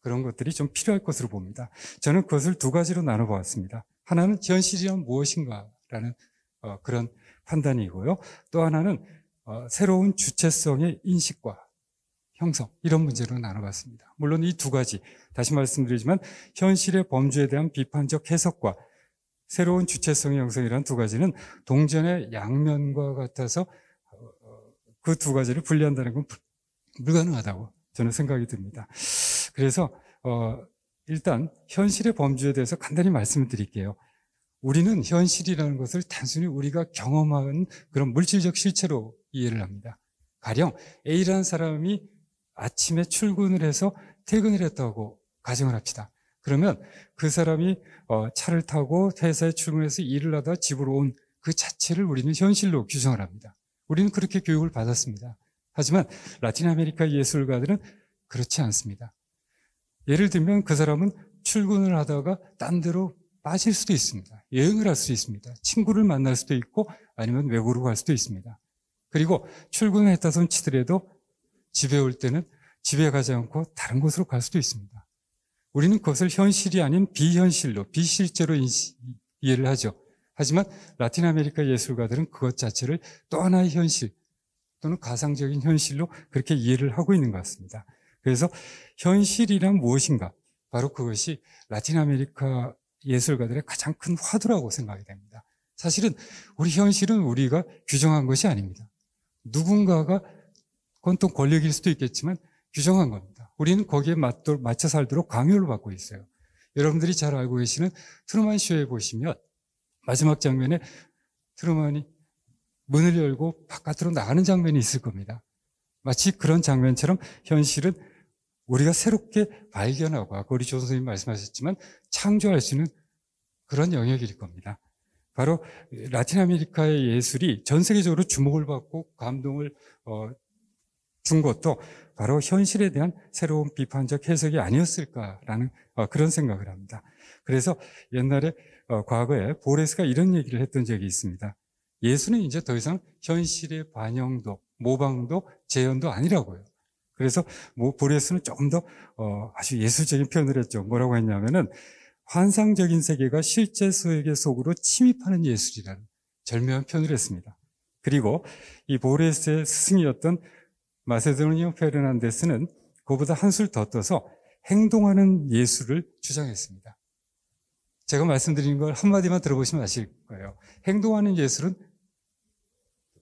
그런 것들이 좀 필요할 것으로 봅니다. 저는 그것을 두 가지로 나눠보았습니다. 하나는 현실이란 무엇인가라는 어, 그런 판단이고요. 또 하나는 어, 새로운 주체성의 인식과 형성 이런 문제로 나눠봤습니다. 물론 이 두 가지 다시 말씀드리지만 현실의 범주에 대한 비판적 해석과 새로운 주체성의 형성이란 두 가지는 동전의 양면과 같아서 어, 어, 그두 가지를 분리한다는 건 불가능하다고 저는 생각이 듭니다. 그래서 어, 일단 현실의 범주에 대해서 간단히 말씀을 드릴게요. 우리는 현실이라는 것을 단순히 우리가 경험한 그런 물질적 실체로 이해를 합니다. 가령 A라는 사람이 아침에 출근을 해서 퇴근을 했다고 가정을 합시다. 그러면 그 사람이 어, 차를 타고 회사에 출근해서 일을 하다 집으로 온 그 자체를 우리는 현실로 규정을 합니다. 우리는 그렇게 교육을 받았습니다. 하지만 라틴 아메리카 예술가들은 그렇지 않습니다. 예를 들면 그 사람은 출근을 하다가 딴 데로 빠질 수도 있습니다. 여행을 할 수도 있습니다. 친구를 만날 수도 있고 아니면 외국으로 갈 수도 있습니다. 그리고 출근했다 손치더라도 집에 올 때는 집에 가지 않고 다른 곳으로 갈 수도 있습니다. 우리는 그것을 현실이 아닌 비현실로, 비실제로 인시, 이해를 하죠. 하지만 라틴 아메리카 예술가들은 그것 자체를 또 하나의 현실 또는 가상적인 현실로 그렇게 이해를 하고 있는 것 같습니다. 그래서 현실이란 무엇인가? 바로 그것이 라틴 아메리카 예술가들의 가장 큰 화두라고 생각이 됩니다. 사실은 우리 현실은 우리가 규정한 것이 아닙니다. 누군가가 그건 또 권력일 수도 있겠지만 규정한 겁니다. 우리는 거기에 맞춰 살도록 강요를 받고 있어요. 여러분들이 잘 알고 계시는 트루먼 쇼에 보시면 마지막 장면에 트루먼이 문을 열고 바깥으로 나가는 장면이 있을 겁니다. 마치 그런 장면처럼 현실은 우리가 새롭게 발견하고 아까 우리 조 선생님 말씀하셨지만 창조할 수 있는 그런 영역일 겁니다. 바로 라틴 아메리카의 예술이 전 세계적으로 주목을 받고 감동을 어, 준 것도 바로 현실에 대한 새로운 비판적 해석이 아니었을까라는 어, 그런 생각을 합니다. 그래서 옛날에 어, 과거에 보레스가 이런 얘기를 했던 적이 있습니다. 예수는 이제 더 이상 현실의 반영도, 모방도, 재현도 아니라고요. 그래서 뭐 보레스는 조금 더 어, 아주 예술적인 표현을 했죠. 뭐라고 했냐면은 환상적인 세계가 실제 세계 속으로 침입하는 예술이라는 절묘한 표현을 했습니다. 그리고 이 보레스의 스승이었던 마세도니오 페르난데스는 그보다 한 술 더 떠서 행동하는 예수를 주장했습니다. 제가 말씀드린 걸 한마디만 들어보시면 아실 거예요. 행동하는 예술은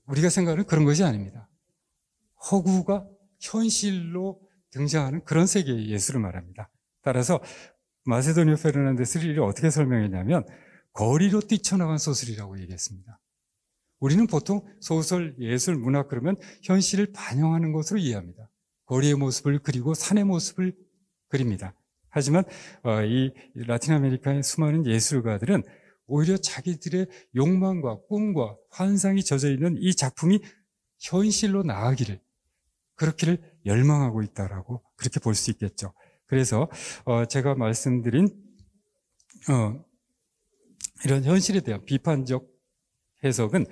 우리가 생각하는 그런 것이 아닙니다. 허구가 현실로 등장하는 그런 세계의 예술을 말합니다. 따라서 마세도니오 페르난데스를 어떻게 설명했냐면 거리로 뛰쳐나간 소설이라고 얘기했습니다. 우리는 보통 소설, 예술, 문학 그러면 현실을 반영하는 것으로 이해합니다. 거리의 모습을 그리고 산의 모습을 그립니다. 하지만 어, 이 라틴 아메리카의 수많은 예술가들은 오히려 자기들의 욕망과 꿈과 환상이 젖어 있는 이 작품이 현실로 나아가기를 그렇기를 열망하고 있다라고 그렇게 볼 수 있겠죠. 그래서 어, 제가 말씀드린 어, 이런 현실에 대한 비판적 해석은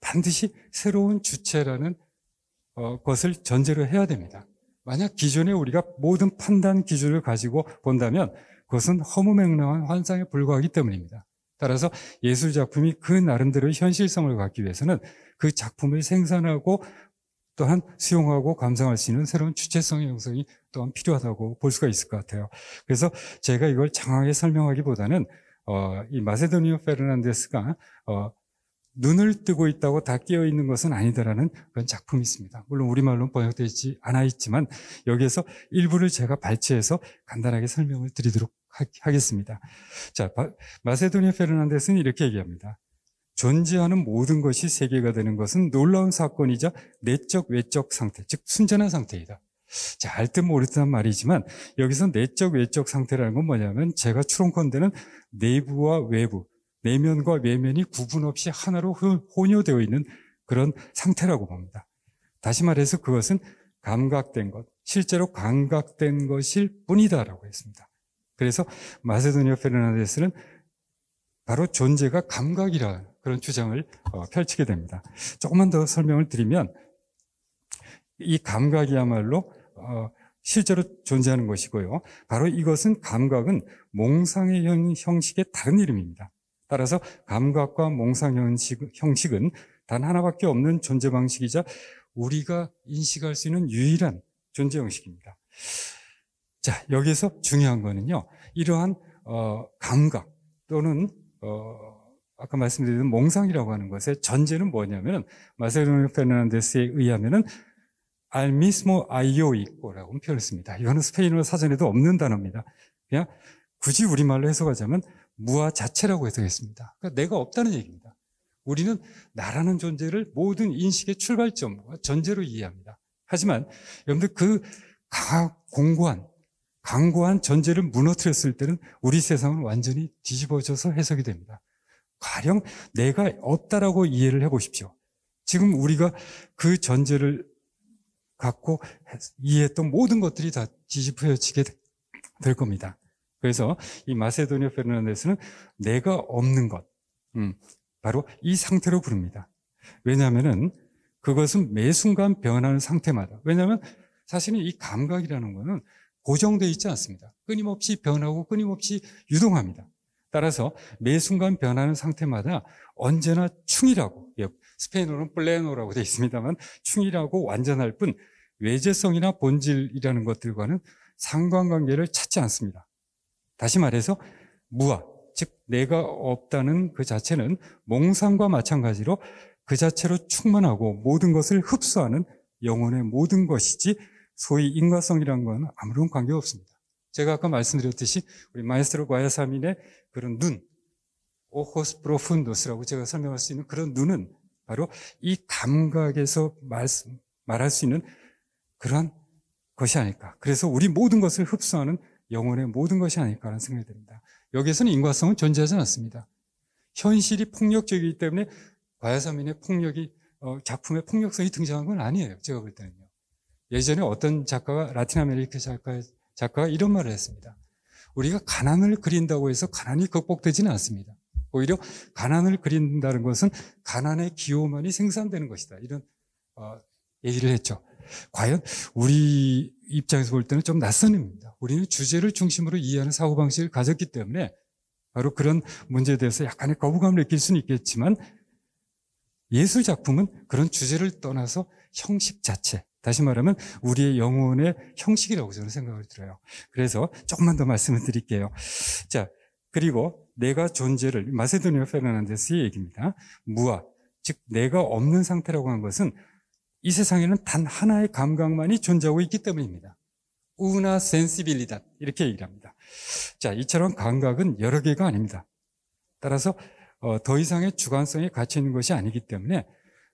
반드시 새로운 주체라는 어, 것을 전제로 해야 됩니다. 만약 기존에 우리가 모든 판단 기준을 가지고 본다면 그것은 허무맹랑한 환상에 불과하기 때문입니다. 따라서 예술 작품이 그 나름대로의 현실성을 갖기 위해서는 그 작품을 생산하고 또한 수용하고 감상할 수 있는 새로운 주체성의 형성이 또한 필요하다고 볼 수가 있을 것 같아요. 그래서 제가 이걸 장황하게 설명하기보다는 어, 이 마세도니오 페르난데스가 어, 눈을 뜨고 있다고 다 깨어 있는 것은 아니다라는 그런 작품이 있습니다. 물론 우리말로 번역되어 있지 않아 있지만 여기에서 일부를 제가 발췌해서 간단하게 설명을 드리도록 하, 겠습니다 자, 바, 마세도니아 페르난데스는 이렇게 얘기합니다. 존재하는 모든 것이 세계가 되는 것은 놀라운 사건이자 내적 외적 상태, 즉 순전한 상태이다. 자, 알듯 모르듯한 말이지만 여기서 내적 외적 상태라는 건 뭐냐면 제가 추론컨대는 내부와 외부, 내면과 외면이 구분 없이 하나로 혼여되어 있는 그런 상태라고 봅니다. 다시 말해서 그것은 감각된 것, 실제로 감각된 것일 뿐이다라고 했습니다. 그래서 마세도니아 페르나데스는 바로 존재가 감각이라 는 그런 주장을 어, 펼치게 됩니다. 조금만 더 설명을 드리면 이 감각이야말로 어, 실제로 존재하는 것이고요. 바로 이것은 감각은 몽상의 형식의 다른 이름입니다. 따라서 감각과 몽상 형식, 은단 하나밖에 없는 존재 방식이자 우리가 인식할 수 있는 유일한 존재 형식입니다. 자, 여기서 중요한 거는요. 이러한 어, 감각 또는 어, 아까 말씀드린 몽상이라고 하는 것의 전제는 뭐냐면은 마세르 페르난데스에 의하면은 알미스모 아이오이꼬라고 표현을 씁니다. 이거는 스페인어 사전에도 없는 단어입니다. 그냥 굳이 우리말로 해석하자면 무아 자체라고 해석했습니다. 그러니까 내가 없다는 얘기입니다. 우리는 나라는 존재를 모든 인식의 출발점과 전제로 이해합니다. 하지만 여러분들 그강 공고한, 강고한 전제를 무너뜨렸을 때는 우리 세상은 완전히 뒤집어져서 해석이 됩니다. 가령 내가 없다라고 이해를 해보십시오. 지금 우리가 그 전제를 갖고 이해했던 모든 것들이 다 뒤집어지게 될 겁니다. 그래서 이 마세도니아 페르난데스는 내가 없는 것, 음, 바로 이 상태로 부릅니다. 왜냐하면은 그것은 매 순간 변하는 상태마다. 왜냐하면 사실은 이 감각이라는 것은 고정되어 있지 않습니다. 끊임없이 변하고 끊임없이 유동합니다. 따라서 매 순간 변하는 상태마다 언제나 충이라고 예, 스페인어로는 플레노라고 되어 있습니다만 충이라고 완전할 뿐 외재성이나 본질이라는 것들과는 상관관계를 찾지 않습니다. 다시 말해서 무아, 즉 내가 없다는 그 자체는 몽상과 마찬가지로 그 자체로 충만하고 모든 것을 흡수하는 영혼의 모든 것이지 소위 인과성이란 건 아무런 관계 없습니다. 제가 아까 말씀드렸듯이 우리 마에스트로 과야사민의 그런 눈, 오호스 프로푼도스라고 제가 설명할 수 있는 그런 눈은 바로 이 감각에서 말씀, 말할 수 있는 그런 것이 아닐까. 그래서 우리 모든 것을 흡수하는 영혼의 모든 것이 아닐까라는 생각이 듭니다. 여기에서는 인과성은 존재하지 않습니다. 현실이 폭력적이기 때문에 과외서민의 폭력이 어, 작품의 폭력성이 등장한 건 아니에요. 제가 볼 때는요. 예전에 어떤 작가가 라틴 아메리카 작가 작가가 이런 말을 했습니다. 우리가 가난을 그린다고 해서 가난이 극복되지는 않습니다. 오히려 가난을 그린다는 것은 가난의 기호만이 생산되는 것이다. 이런 어, 얘기를 했죠. 과연 우리 입장에서 볼 때는 좀 낯선 입니다 우리는 주제를 중심으로 이해하는 사고방식을 가졌기 때문에 바로 그런 문제에 대해서 약간의 거부감을 느낄 수는 있겠지만 예술 작품은 그런 주제를 떠나서 형식 자체, 다시 말하면 우리의 영혼의 형식이라고 저는 생각을 들어요. 그래서 조금만 더 말씀을 드릴게요. 자, 그리고 내가 존재를, 마세도니아 페르난데스의 얘기입니다. 무아, 즉 내가 없는 상태라고 한 것은 이 세상에는 단 하나의 감각만이 존재하고 있기 때문입니다. 우나 센시빌리다 이렇게 얘기 합니다. 자, 이처럼 감각은 여러 개가 아닙니다. 따라서 어, 더 이상의 주관성이 갇혀 있는 것이 아니기 때문에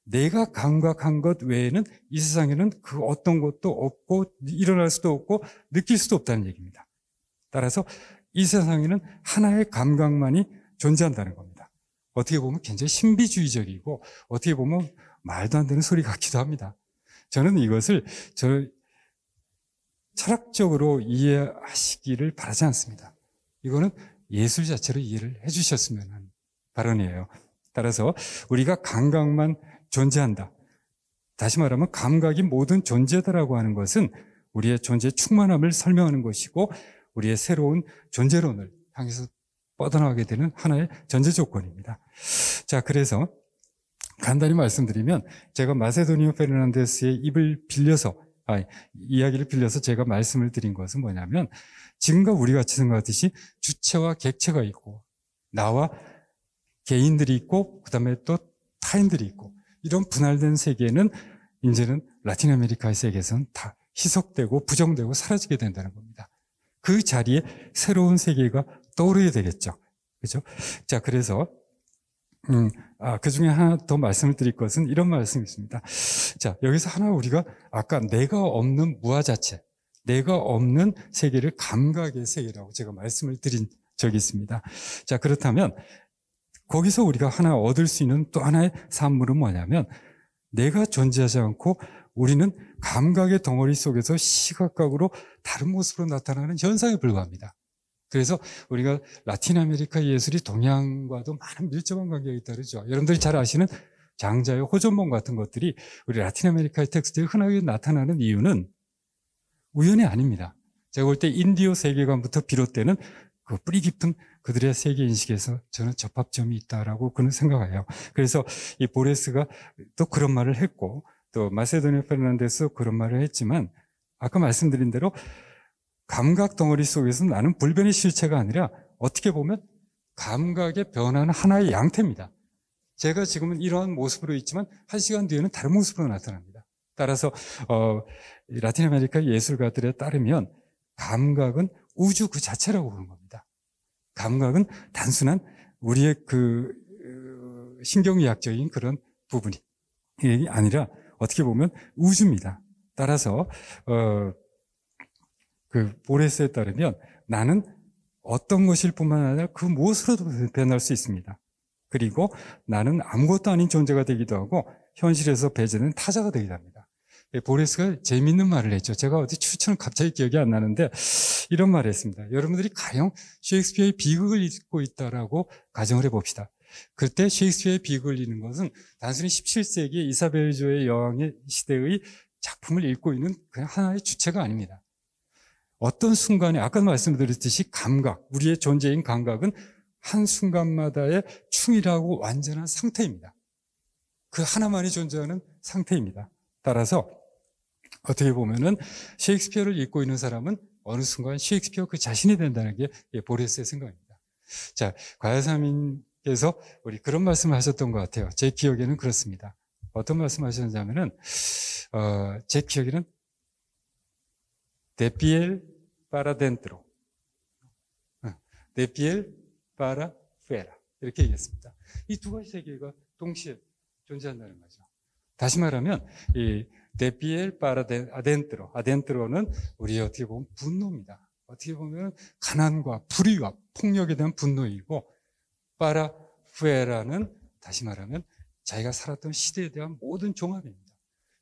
내가 감각한 것 외에는 이 세상에는 그 어떤 것도 없고 일어날 수도 없고 느낄 수도 없다는 얘기입니다. 따라서 이 세상에는 하나의 감각만이 존재한다는 겁니다. 어떻게 보면 굉장히 신비주의적이고 어떻게 보면 말도 안 되는 소리 같기도 합니다. 저는 이것을 저 철학적으로 이해하시기를 바라지 않습니다. 이거는 예술 자체로 이해를 해주셨으면 하는 발언이에요. 따라서 우리가 감각만 존재한다. 다시 말하면 감각이 모든 존재다라고 하는 것은 우리의 존재 충만함을 설명하는 것이고 우리의 새로운 존재론을 향해서 뻗어나가게 되는 하나의 전제 조건입니다. 자, 그래서 간단히 말씀드리면 제가 마세도니오 페르난데스의 입을 빌려서 아, 이야기를 빌려서 제가 말씀을 드린 것은 뭐냐면 지금과 우리 같이 생각하듯이 주체와 객체가 있고 나와 개인들이 있고 그다음에 또 타인들이 있고 이런 분할된 세계는 이제는 라틴 아메리카의 세계에서는 다 희석되고 부정되고 사라지게 된다는 겁니다. 그 자리에 새로운 세계가 떠오르게 되겠죠. 그죠? 자, 그래서 음, 아, 그 중에 하나 더 말씀을 드릴 것은 이런 말씀이 있습니다. 자, 여기서 하나 우리가 아까 내가 없는 무아 자체, 내가 없는 세계를 감각의 세계라고 제가 말씀을 드린 적이 있습니다. 자, 그렇다면 거기서 우리가 하나 얻을 수 있는 또 하나의 산물은 뭐냐면 내가 존재하지 않고 우리는 감각의 덩어리 속에서 시각각으로 다른 모습으로 나타나는 현상에 불과합니다. 그래서 우리가 라틴 아메리카 예술이 동양과도 많은 밀접한 관계가 있다 그러죠. 여러분들이 잘 아시는 장자의 호전봉 같은 것들이 우리 라틴 아메리카의 텍스트에 흔하게 나타나는 이유는 우연이 아닙니다. 제가 볼 때 인디오 세계관부터 비롯되는 그 뿌리 깊은 그들의 세계 인식에서 저는 접합점이 있다라고 그는 생각해요. 그래서 이 보레스가 또 그런 말을 했고 또 마세도니아 페르난데스 그런 말을 했지만 아까 말씀드린 대로 감각 덩어리 속에서 나는 불변의 실체가 아니라 어떻게 보면 감각의 변화는 하나의 양태입니다. 제가 지금은 이러한 모습으로 있지만 한 시간 뒤에는 다른 모습으로 나타납니다. 따라서 어, 라틴 아메리카 예술가들에 따르면 감각은 우주 그 자체라고 보는 겁니다. 감각은 단순한 우리의 그 어, 신경의학적인 그런 부분이 아니라 어떻게 보면 우주입니다. 따라서 어, 그 보레스에 따르면 나는 어떤 것일 뿐만 아니라 그 무엇으로도 변할 수 있습니다. 그리고 나는 아무것도 아닌 존재가 되기도 하고 현실에서 배제는 타자가 되기도 합니다. 예, 보레스가 재밌는 말을 했죠. 제가 어디 추천을 갑자기 기억이 안 나는데 이런 말을 했습니다. 여러분들이 가령 셰익스피어의 비극을 읽고 있다라고 가정을 해봅시다. 그때 셰익스피어의 비극을 읽는 것은 단순히 17세기 이사벨조의 여왕의 시대의 작품을 읽고 있는 그냥 하나의 주체가 아닙니다. 어떤 순간에 아까 말씀드렸듯이 감각, 우리의 존재인 감각은 한 순간마다의 충이라고 완전한 상태입니다. 그 하나만이 존재하는 상태입니다. 따라서 어떻게 보면은 셰익스피어를 읽고 있는 사람은 어느 순간 셰익스피어 그 자신이 된다는 게 예, 보레스의 생각입니다. 자, 과외사님께서 우리 그런 말씀을 하셨던 것 같아요. 제 기억에는 그렇습니다. 어떤 말씀 하셨냐면은, 어, 제 기억에는 de piel para dentro. de piel 이렇게 얘기했습니다. 이 두 가지 세계가 동시에 존재한다는 거죠. 다시 말하면 이 de piel para a d 는 우리 어떻게 보면 분노입니다. 어떻게 보면 가난과 불의와 폭력에 대한 분노이고 para 는 다시 말하면 자기가 살았던 시대에 대한 모든 종합입니다.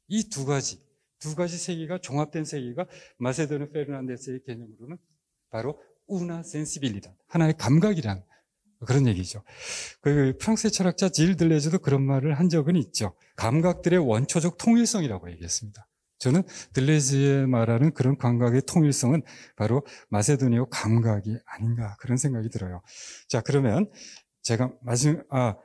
이 두 가지 두 가지 세계가 종합된 세계가 마세도는 페르난데스의 개념으로는 바로 우나 센시빌리다. 하나의 감각이란 그런 얘기죠. 그 프랑스의 철학자 질들레즈도 그런 말을 한 적은 있죠. 감각들의 원초적 통일성이라고 얘기했습니다. 저는 들레즈의 말하는 그런 감각의 통일성은 바로 마세도니오 감각이 아닌가 그런 생각이 들어요. 자, 그러면 제가 마지막, 아,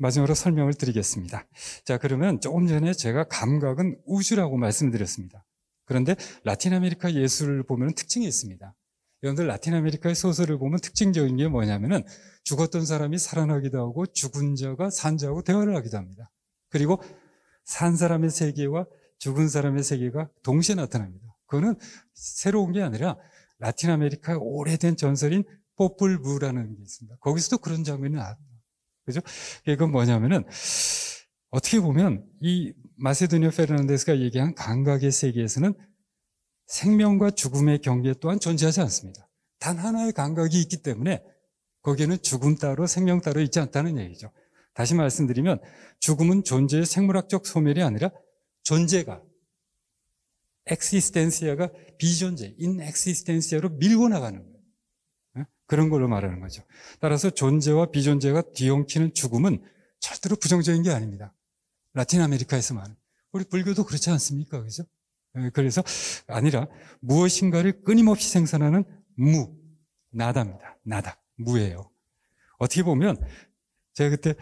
마지막으로 설명을 드리겠습니다. 자, 그러면 조금 전에 제가 감각은 우주라고 말씀드렸습니다. 그런데 라틴 아메리카 예술을 보면 특징이 있습니다. 여러분들 라틴 아메리카의 소설을 보면 특징적인 게 뭐냐면은 죽었던 사람이 살아나기도 하고 죽은 자가 산 자하고 대화를 하기도 합니다. 그리고 산 사람의 세계와 죽은 사람의 세계가 동시에 나타납니다. 그거는 새로운 게 아니라 라틴 아메리카의 오래된 전설인 뽀뿔부라는 게 있습니다. 거기서도 그런 장면이 나, 그죠? 이건 예, 뭐냐면은 어떻게 보면 이 마세도니오 페르난데스가 얘기한 감각의 세계에서는 생명과 죽음의 경계 또한 존재하지 않습니다. 단 하나의 감각이 있기 때문에 거기에는 죽음 따로 생명 따로 있지 않다는 얘기죠. 다시 말씀드리면 죽음은 존재의 생물학적 소멸이 아니라 존재가 엑시스텐시아가 비존재, 인엑시스텐시아로 밀고 나가는 그런 걸로 말하는 거죠. 따라서 존재와 비존재가 뒤엉키는 죽음은 절대로 부정적인 게 아닙니다. 라틴 아메리카에서만. 우리 불교도 그렇지 않습니까? 그죠? 예, 그래서 아니라 무엇인가를 끊임없이 생산하는 무, 나다입니다. 나다, 무예요. 어떻게 보면 제가 그때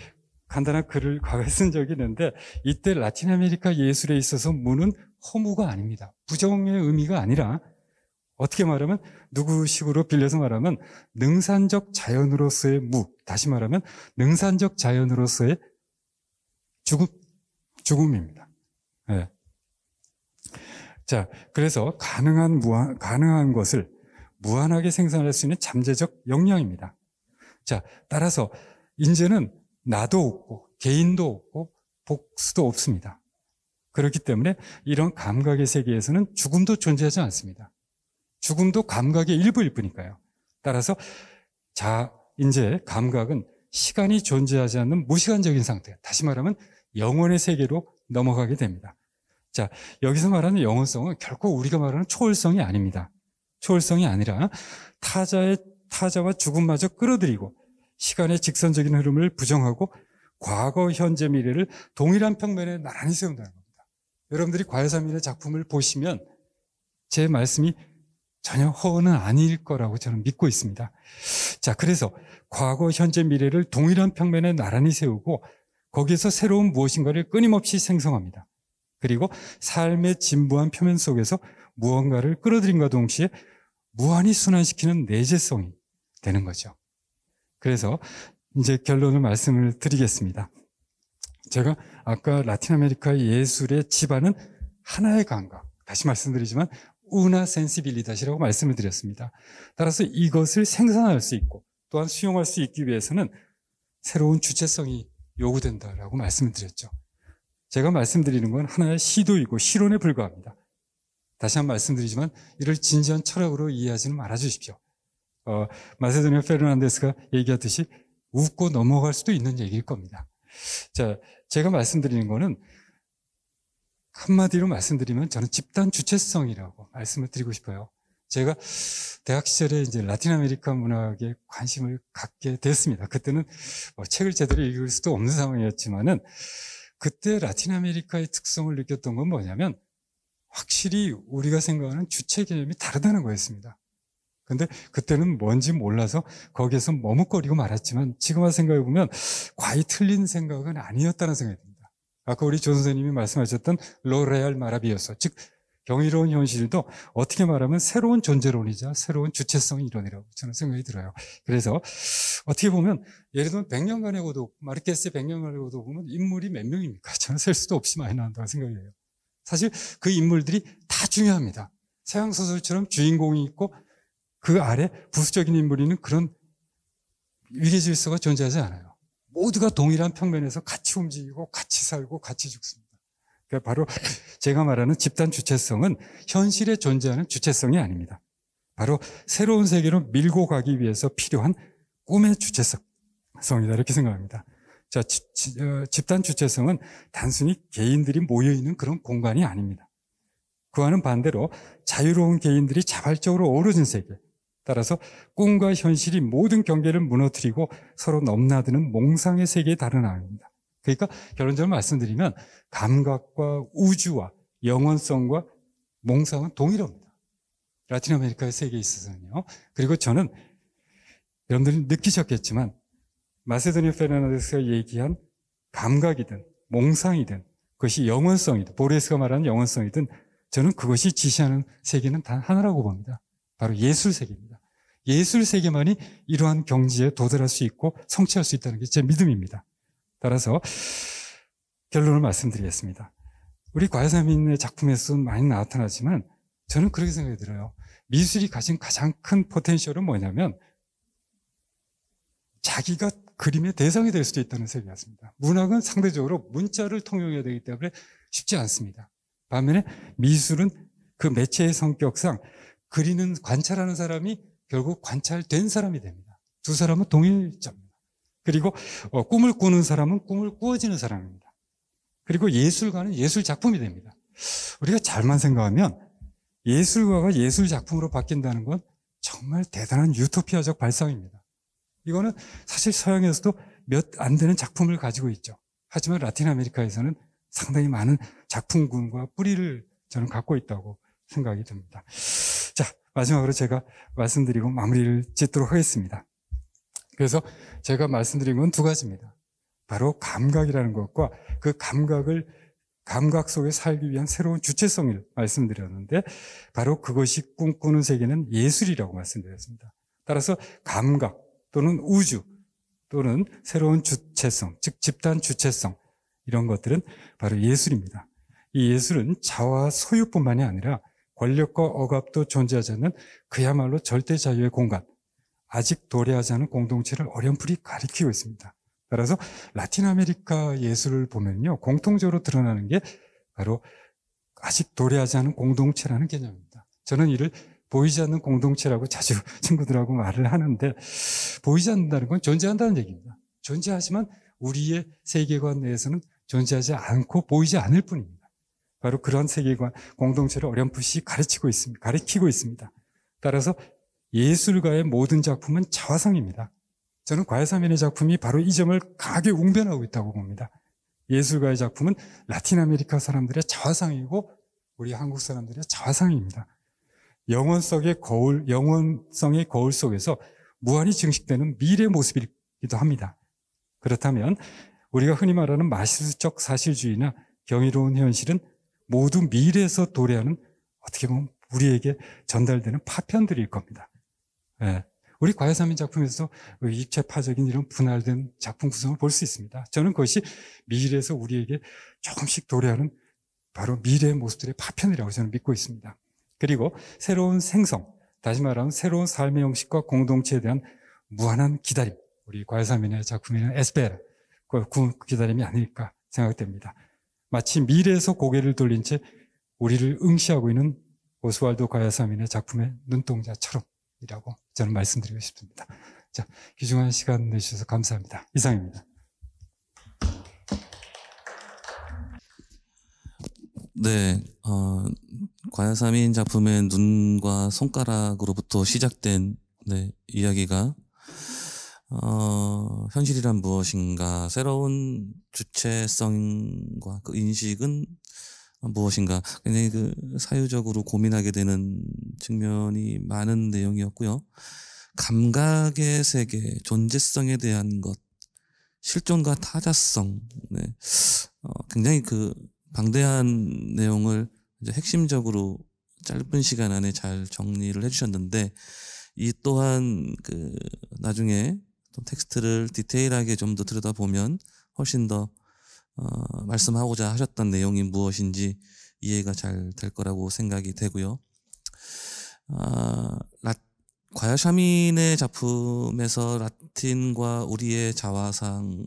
간단한 글을 [LAUGHS] 과거에 쓴 적이 있는데 이때 라틴 아메리카 예술에 있어서 무는 허무가 아닙니다. 부정의 의미가 아니라 어떻게 말하면 누구식으로 빌려서 말하면 능산적 자연으로서의 무, 다시 말하면 능산적 자연으로서의 죽음, 죽음입니다. 네. 자, 그래서 가능한 무한, 가능한 것을 무한하게 생산할 수 있는 잠재적 역량입니다. 자, 따라서 인재는 나도 없고 개인도 없고 복수도 없습니다. 그렇기 때문에 이런 감각의 세계에서는 죽음도 존재하지 않습니다. 죽음도 감각의 일부일 뿐이니까요. 따라서 자, 이제 감각은 시간이 존재하지 않는 무시간적인 상태, 다시 말하면 영혼의 세계로 넘어가게 됩니다. 자, 여기서 말하는 영혼성은 결코 우리가 말하는 초월성이 아닙니다. 초월성이 아니라 타자의 타자와 죽음마저 끌어들이고 시간의 직선적인 흐름을 부정하고 과거, 현재, 미래를 동일한 평면에 나란히 세운다는 겁니다. 여러분들이 과외삼인의 작품을 보시면 제 말씀이 전혀 허언은 아닐 거라고 저는 믿고 있습니다. 자, 그래서 과거, 현재, 미래를 동일한 평면에 나란히 세우고 거기에서 새로운 무엇인가를 끊임없이 생성합니다. 그리고 삶의 진부한 표면 속에서 무언가를 끌어들인과 동시에 무한히 순환시키는 내재성이 되는 거죠. 그래서 이제 결론을 말씀을 드리겠습니다. 제가 아까 라틴 아메리카 예술의 집안은 하나의 감각, 다시 말씀드리지만 우나 센시빌리다시라고 말씀을 드렸습니다. 따라서 이것을 생산할 수 있고 또한 수용할 수 있기 위해서는 새로운 주체성이 요구된다라고 말씀을 드렸죠. 제가 말씀드리는 건 하나의 시도이고 실론에 불과합니다. 다시 한 번 말씀드리지만 이를 진지한 철학으로 이해하지는 말아주십시오. 어, 마세도니아 페르난데스가 얘기하듯이 웃고 넘어갈 수도 있는 얘기일 겁니다. 자, 제가 말씀드리는 거는 한마디로 말씀드리면 저는 집단 주체성이라고 말씀을 드리고 싶어요. 제가 대학 시절에 이제 라틴 아메리카 문학에 관심을 갖게 됐습니다. 그때는 뭐 책을 제대로 읽을 수도 없는 상황이었지만은 그때 라틴 아메리카의 특성을 느꼈던 건 뭐냐면 확실히 우리가 생각하는 주체 개념이 다르다는 거였습니다. 근데 그때는 뭔지 몰라서 거기에서 머뭇거리고 말았지만 지금 와 생각해보면 과히 틀린 생각은 아니었다는 생각이 듭니다. 아까 우리 조 선생님이 말씀하셨던 로레알 마라비어서. 즉, 경이로운 현실도 어떻게 말하면 새로운 존재론이자 새로운 주체성 이론이라고 저는 생각이 들어요. 그래서 어떻게 보면 예를 들면 100년간의 고독, 마르케스의 100년간의 고독 보면 인물이 몇 명입니까? 저는 셀 수도 없이 많이 나온다고 생각 해요. 사실 그 인물들이 다 중요합니다. 서양 소설처럼 주인공이 있고 그 아래 부수적인 인물이 있는 그런 위계 질서가 존재하지 않아요. 모두가 동일한 평면에서 같이 움직이고 같이 살고 같이 죽습니다. 그러니까 바로 제가 말하는 집단 주체성은 현실에 존재하는 주체성이 아닙니다. 바로 새로운 세계로 밀고 가기 위해서 필요한 꿈의 주체성이다 이렇게 생각합니다. 자, 지, 지, 어, 집단 주체성은 단순히 개인들이 모여 있는 그런 공간이 아닙니다. 그와는 반대로 자유로운 개인들이 자발적으로 어우러진 세계, 따라서 꿈과 현실이 모든 경계를 무너뜨리고 서로 넘나드는 몽상의 세계에 다른 암입니다. 그러니까 결론적으로 말씀드리면 감각과 우주와 영원성과 몽상은 동일합니다. 라틴 아메리카의 세계에 있어서는요. 그리고 저는 여러분들이 느끼셨겠지만 마세도니 페르나데스가 얘기한 감각이든 몽상이든 그것이 영원성이든 보레스가 말하는 영원성이든 저는 그것이 지시하는 세계는 단 하나라고 봅니다. 바로 예술 세계입니다. 예술 세계만이 이러한 경지에 도달할 수 있고 성취할 수 있다는 게 제 믿음입니다. 따라서 결론을 말씀드리겠습니다. 우리 과외사민의 작품에서는 많이 나타나지만 저는 그렇게 생각이 들어요. 미술이 가진 가장 큰 포텐셜은 뭐냐면 자기가 그림의 대상이 될 수도 있다는 생각이었습니다. 문학은 상대적으로 문자를 통용해야 되기 때문에 쉽지 않습니다. 반면에 미술은 그 매체의 성격상 그리는 관찰하는 사람이 결국 관찰된 사람이 됩니다. 두 사람은 동일점입니다. 그리고 어, 꿈을 꾸는 사람은 꿈을 꾸어지는 사람입니다. 그리고 예술가는 예술 작품이 됩니다. 우리가 잘만 생각하면 예술가가 예술 작품으로 바뀐다는 건 정말 대단한 유토피아적 발상입니다. 이거는 사실 서양에서도 몇 안 되는 작품을 가지고 있죠. 하지만 라틴 아메리카에서는 상당히 많은 작품군과 뿌리를 저는 갖고 있다고 생각이 듭니다. 마지막으로 제가 말씀드리고 마무리를 짓도록 하겠습니다. 그래서 제가 말씀드린 건 두 가지입니다. 바로 감각이라는 것과 그 감각을 감각 속에 살기 위한 새로운 주체성을 말씀드렸는데 바로 그것이 꿈꾸는 세계는 예술이라고 말씀드렸습니다. 따라서 감각 또는 우주 또는 새로운 주체성, 즉 집단 주체성 이런 것들은 바로 예술입니다. 이 예술은 자아 소유뿐만이 아니라 권력과 억압도 존재하지 않는 그야말로 절대 자유의 공간, 아직 도래하지 않은 공동체를 어렴풋이 가리키고 있습니다. 따라서 라틴 아메리카 예술을 보면요, 공통적으로 드러나는 게 바로 아직 도래하지 않은 공동체라는 개념입니다. 저는 이를 보이지 않는 공동체라고 자주 [LAUGHS] 친구들하고 말을 하는데, 보이지 않는다는 건 존재한다는 얘기입니다. 존재하지만 우리의 세계관 내에서는 존재하지 않고 보이지 않을 뿐입니다. 바로 그런 세계관, 공동체를 어렴풋이 가르치고 있습니다. 가르치고 있습니다. 따라서 예술가의 모든 작품은 자화상입니다. 저는 과외사면의 작품이 바로 이 점을 강하게 웅변하고 있다고 봅니다. 예술가의 작품은 라틴 아메리카 사람들의 자화상이고 우리 한국 사람들의 자화상입니다. 영원성의 거울, 영원성의 거울 속에서 무한히 증식되는 미래 모습이기도 합니다. 그렇다면 우리가 흔히 말하는 마술적 사실주의나 경이로운 현실은 모두 미래에서 도래하는 어떻게 보면 우리에게 전달되는 파편들일 겁니다. 예. 우리 과외삼인 작품에서 그 입체파적인 이런 분할된 작품 구성을 볼 수 있습니다. 저는 그것이 미래에서 우리에게 조금씩 도래하는 바로 미래의 모습들의 파편이라고 저는 믿고 있습니다. 그리고 새로운 생성, 다시 말하면 새로운 삶의 형식과 공동체에 대한 무한한 기다림, 우리 과외삼인의 작품에는 에스페라, 그 기다림이 아닐까 생각됩니다. 마치 미래에서 고개를 돌린 채 우리를 응시하고 있는 오스왈도 가야사민의 작품의 눈동자처럼이라고 저는 말씀드리고 싶습니다. 자, 귀중한 시간 내주셔서 감사합니다. 이상입니다. 네, 어, 과야사민 작품의 눈과 손가락으로부터 시작된 네, 이야기가 어, 현실이란 무엇인가, 새로운 주체성과 그 인식은 무엇인가, 굉장히 그 사유적으로 고민하게 되는 측면이 많은 내용이었고요. 감각의 세계, 존재성에 대한 것, 실존과 타자성, 네. 어, 굉장히 그 방대한 내용을 이제 핵심적으로 짧은 시간 안에 잘 정리를 해주셨는데, 이 또한 그 나중에 또 텍스트를 디테일하게 좀 더 들여다보면 훨씬 더 어, 말씀하고자 하셨던 내용이 무엇인지 이해가 잘 될 거라고 생각이 되고요. 아, 라, 과야샤민의 작품에서 라틴과 우리의 자화상을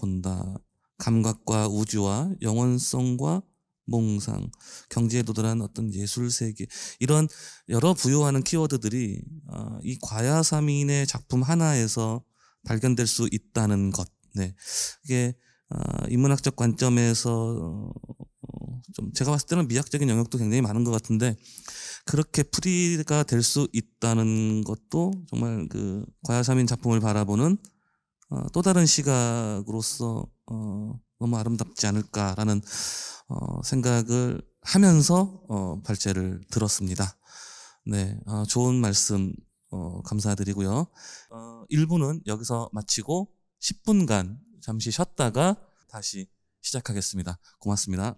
본다. 감각과 우주와 영원성과 몽상, 경제에 도달한 어떤 예술 세계 이런 여러 부여하는 키워드들이 어, 이 과야사민의 작품 하나에서 발견될 수 있다는 것. 네, 이게 어, 인문학적 관점에서 어, 어, 좀 제가 봤을 때는 미학적인 영역도 굉장히 많은 것 같은데 그렇게 풀이가 될 수 있다는 것도 정말 그 과야사민 작품을 바라보는 어, 또 다른 시각으로서 어, 너무 아름답지 않을까라는 어, 생각을 하면서 어, 발제를 들었습니다. 네, 어, 좋은 말씀 어, 감사드리고요. 어, 1부는 여기서 마치고 10분간 잠시 쉬었다가 다시 시작하겠습니다. 고맙습니다.